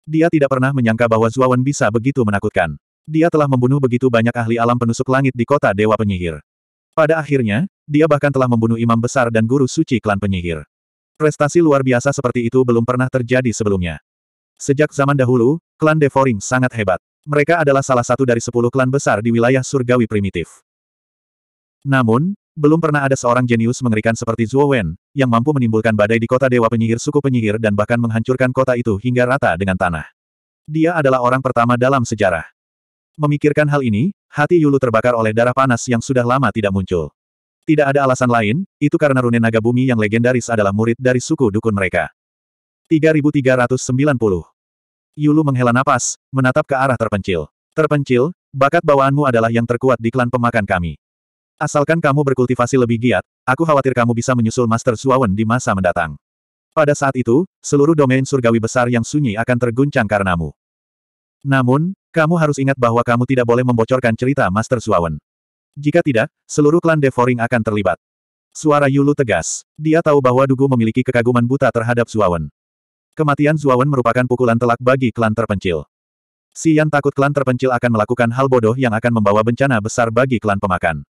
Dia tidak pernah menyangka bahwa Zuawan bisa begitu menakutkan. Dia telah membunuh begitu banyak ahli alam penusuk langit di kota Dewa Penyihir. Pada akhirnya, dia bahkan telah membunuh imam besar dan guru suci klan penyihir. Prestasi luar biasa seperti itu belum pernah terjadi sebelumnya. Sejak zaman dahulu, klan Devoring sangat hebat. Mereka adalah salah satu dari sepuluh klan besar di wilayah surgawi primitif. Namun, belum pernah ada seorang jenius mengerikan seperti Zuo Wen, yang mampu menimbulkan badai di kota dewa penyihir suku penyihir dan bahkan menghancurkan kota itu hingga rata dengan tanah. Dia adalah orang pertama dalam sejarah. Memikirkan hal ini, hati Yulu terbakar oleh darah panas yang sudah lama tidak muncul. Tidak ada alasan lain, itu karena Rune Naga Bumi yang legendaris adalah murid dari suku dukun mereka. 3390 Yulu menghela napas, menatap ke arah terpencil. Terpencil, bakat bawaanmu adalah yang terkuat di klan pemakan kami. Asalkan kamu berkultivasi lebih giat, aku khawatir kamu bisa menyusul Master Suawen di masa mendatang. Pada saat itu, seluruh domain surgawi besar yang sunyi akan terguncang karenamu. Namun, kamu harus ingat bahwa kamu tidak boleh membocorkan cerita Master Suawen. Jika tidak, seluruh klan Devoring akan terlibat. Suara Yulu tegas. Dia tahu bahwa Dugu memiliki kekaguman buta terhadap Suawen. Kematian Suawen merupakan pukulan telak bagi klan terpencil. Xian takut klan terpencil akan melakukan hal bodoh yang akan membawa bencana besar bagi klan pemakan.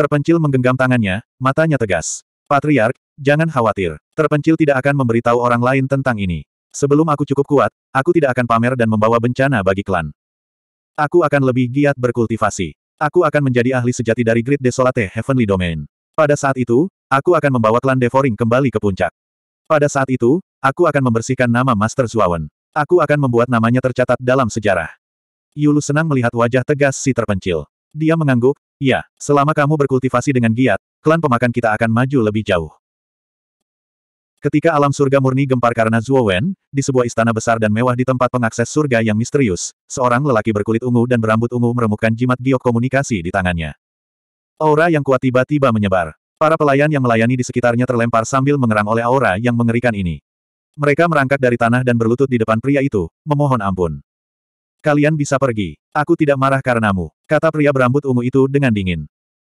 Terpencil menggenggam tangannya, matanya tegas. Patriark, jangan khawatir. Terpencil tidak akan memberitahu orang lain tentang ini. Sebelum aku cukup kuat, aku tidak akan pamer dan membawa bencana bagi klan. Aku akan lebih giat berkultivasi. Aku akan menjadi ahli sejati dari Great Desolate Heavenly Domain. Pada saat itu, aku akan membawa klan Devoring kembali ke puncak. Pada saat itu, aku akan membersihkan nama Master Zuawan. Aku akan membuat namanya tercatat dalam sejarah. Yulu senang melihat wajah tegas si terpencil. Dia mengangguk, Ya, selama kamu berkultivasi dengan giat, klan pemakan kita akan maju lebih jauh. Ketika alam surga murni gempar karena Zuo Wen, di sebuah istana besar dan mewah di tempat pengakses surga yang misterius, seorang lelaki berkulit ungu dan berambut ungu meremukkan jimat giok komunikasi di tangannya. Aura yang kuat tiba-tiba menyebar. Para pelayan yang melayani di sekitarnya terlempar sambil mengerang oleh aura yang mengerikan ini. Mereka merangkak dari tanah dan berlutut di depan pria itu, memohon ampun. Kalian bisa pergi. Aku tidak marah karenamu, kata pria berambut ungu itu dengan dingin.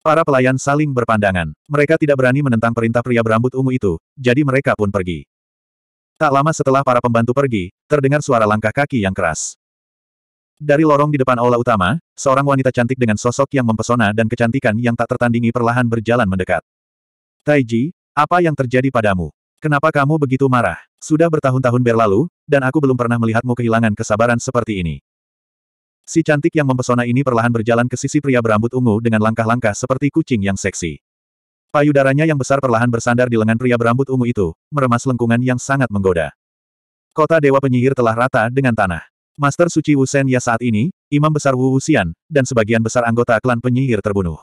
Para pelayan saling berpandangan. Mereka tidak berani menentang perintah pria berambut ungu itu, jadi mereka pun pergi. Tak lama setelah para pembantu pergi, terdengar suara langkah kaki yang keras. Dari lorong di depan aula utama, seorang wanita cantik dengan sosok yang mempesona dan kecantikan yang tak tertandingi perlahan berjalan mendekat. Taiji, apa yang terjadi padamu? Kenapa kamu begitu marah? Sudah bertahun-tahun berlalu, dan aku belum pernah melihatmu kehilangan kesabaran seperti ini. Si cantik yang mempesona ini perlahan berjalan ke sisi pria berambut ungu dengan langkah-langkah seperti kucing yang seksi. Payudaranya yang besar perlahan bersandar di lengan pria berambut ungu itu, meremas lengkungan yang sangat menggoda. Kota Dewa Penyihir telah rata dengan tanah. Master Suci Wusen Ya saat ini, Imam Besar Wu Wuxian, dan sebagian besar anggota klan penyihir terbunuh.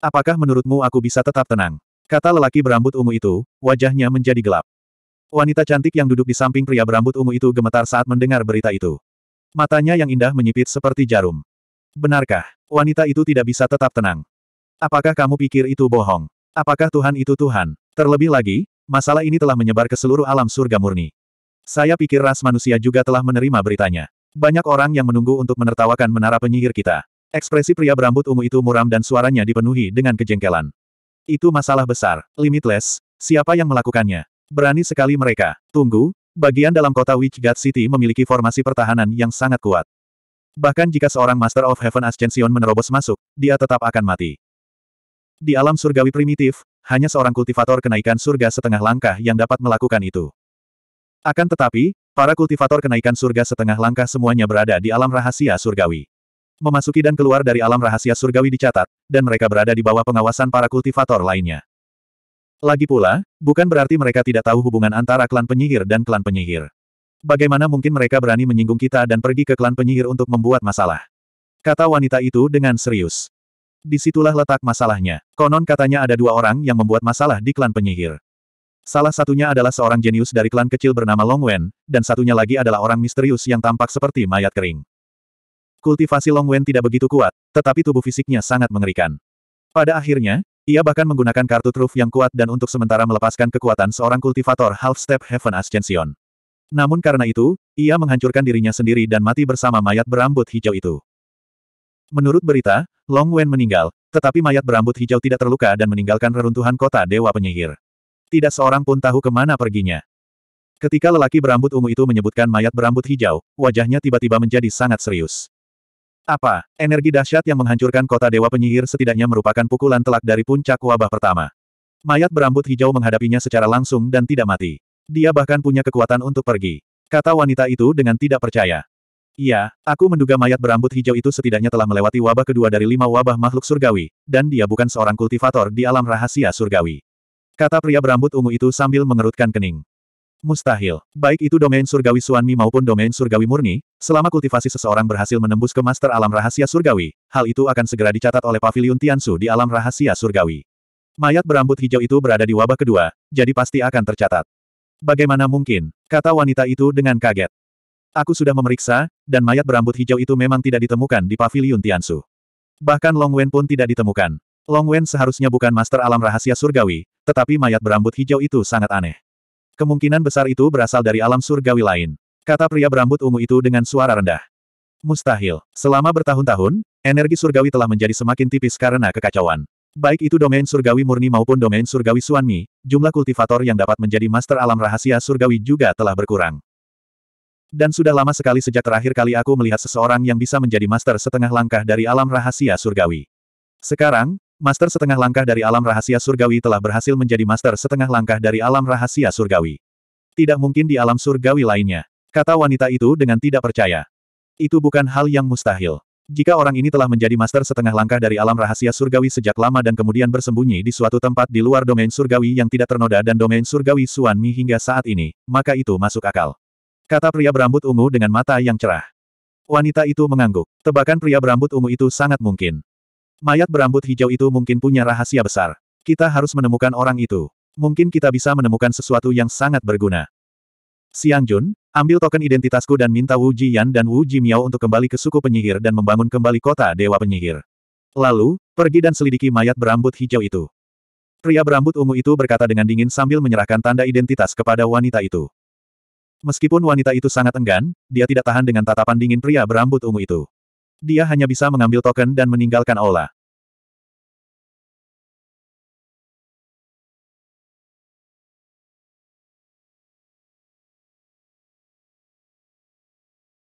Apakah menurutmu aku bisa tetap tenang? Kata lelaki berambut ungu itu, wajahnya menjadi gelap. Wanita cantik yang duduk di samping pria berambut ungu itu gemetar saat mendengar berita itu. Matanya yang indah menyipit seperti jarum. Benarkah, wanita itu tidak bisa tetap tenang? Apakah kamu pikir itu bohong? Apakah Tuhan itu Tuhan? Terlebih lagi, masalah ini telah menyebar ke seluruh alam surga murni. Saya pikir ras manusia juga telah menerima beritanya. Banyak orang yang menunggu untuk menertawakan menara penyihir kita. Ekspresi pria berambut ungu itu muram dan suaranya dipenuhi dengan kejengkelan. Itu masalah besar, limitless, siapa yang melakukannya? Berani sekali mereka. Tunggu, Bagian dalam kota Witch God City memiliki formasi pertahanan yang sangat kuat. Bahkan jika seorang Master of Heaven Ascension menerobos masuk, dia tetap akan mati. Di alam surgawi primitif, hanya seorang kultivator kenaikan surga setengah langkah yang dapat melakukan itu. Akan tetapi, para kultivator kenaikan surga setengah langkah semuanya berada di alam rahasia surgawi. Memasuki dan keluar dari alam rahasia surgawi dicatat, dan mereka berada di bawah pengawasan para kultivator lainnya. Lagi pula, bukan berarti mereka tidak tahu hubungan antara klan penyihir dan klan penyihir. Bagaimana mungkin mereka berani menyinggung kita dan pergi ke klan penyihir untuk membuat masalah? Kata wanita itu dengan serius. Disitulah letak masalahnya. Konon katanya ada dua orang yang membuat masalah di klan penyihir. Salah satunya adalah seorang jenius dari klan kecil bernama Longwen, dan satunya lagi adalah orang misterius yang tampak seperti mayat kering. Kultivasi Longwen tidak begitu kuat, tetapi tubuh fisiknya sangat mengerikan. Pada akhirnya, ia bahkan menggunakan kartu truf yang kuat dan untuk sementara melepaskan kekuatan seorang kultivator half-step Heaven Ascension. Namun karena itu, ia menghancurkan dirinya sendiri dan mati bersama mayat berambut hijau itu. Menurut berita, Long Wen meninggal, tetapi mayat berambut hijau tidak terluka dan meninggalkan reruntuhan kota Dewa Penyihir. Tidak seorang pun tahu kemana perginya. Ketika lelaki berambut ungu itu menyebutkan mayat berambut hijau, wajahnya tiba-tiba menjadi sangat serius. Apa? Energi dahsyat yang menghancurkan kota Dewa Penyihir setidaknya merupakan pukulan telak dari puncak wabah pertama. Mayat berambut hijau menghadapinya secara langsung dan tidak mati. Dia bahkan punya kekuatan untuk pergi. Kata wanita itu dengan tidak percaya. Iya, aku menduga mayat berambut hijau itu setidaknya telah melewati wabah kedua dari lima wabah makhluk surgawi, dan dia bukan seorang kultivator di alam rahasia surgawi. Kata pria berambut ungu itu sambil mengerutkan kening. Mustahil. Baik itu domain surgawi suanmi maupun domain surgawi murni, selama kultivasi seseorang berhasil menembus ke master alam rahasia surgawi, hal itu akan segera dicatat oleh pavilion Tiansu di alam rahasia surgawi. Mayat berambut hijau itu berada di wabah kedua, jadi pasti akan tercatat. Bagaimana mungkin, kata wanita itu dengan kaget. Aku sudah memeriksa, dan mayat berambut hijau itu memang tidak ditemukan di pavilion Tiansu. Bahkan Long Wen pun tidak ditemukan. Long Wen seharusnya bukan master alam rahasia surgawi, tetapi mayat berambut hijau itu sangat aneh. Kemungkinan besar itu berasal dari alam surgawi lain. Kata pria berambut ungu itu dengan suara rendah. Mustahil. Selama bertahun-tahun, energi surgawi telah menjadi semakin tipis karena kekacauan. Baik itu domain surgawi murni maupun domain surgawi suanmi, jumlah kultivator yang dapat menjadi master alam rahasia surgawi juga telah berkurang. Dan sudah lama sekali sejak terakhir kali aku melihat seseorang yang bisa menjadi master setengah langkah dari alam rahasia surgawi. Sekarang, Master setengah langkah dari alam rahasia surgawi telah berhasil menjadi master setengah langkah dari alam rahasia surgawi. Tidak mungkin di alam surgawi lainnya. Kata wanita itu dengan tidak percaya. Itu bukan hal yang mustahil. Jika orang ini telah menjadi master setengah langkah dari alam rahasia surgawi sejak lama dan kemudian bersembunyi di suatu tempat di luar domain surgawi yang tidak ternoda dan domain surgawi Suan Mi hingga saat ini, maka itu masuk akal. Kata pria berambut ungu dengan mata yang cerah. Wanita itu mengangguk. Tebakan pria berambut ungu itu sangat mungkin. Mayat berambut hijau itu mungkin punya rahasia besar. Kita harus menemukan orang itu. Mungkin kita bisa menemukan sesuatu yang sangat berguna. Siang Jun, ambil token identitasku dan minta Wu Yan dan Wu Miao untuk kembali ke suku penyihir dan membangun kembali kota Dewa Penyihir. Lalu, pergi dan selidiki mayat berambut hijau itu. Pria berambut ungu itu berkata dengan dingin sambil menyerahkan tanda identitas kepada wanita itu. Meskipun wanita itu sangat enggan, dia tidak tahan dengan tatapan dingin pria berambut ungu itu. Dia hanya bisa mengambil token dan meninggalkan Ola.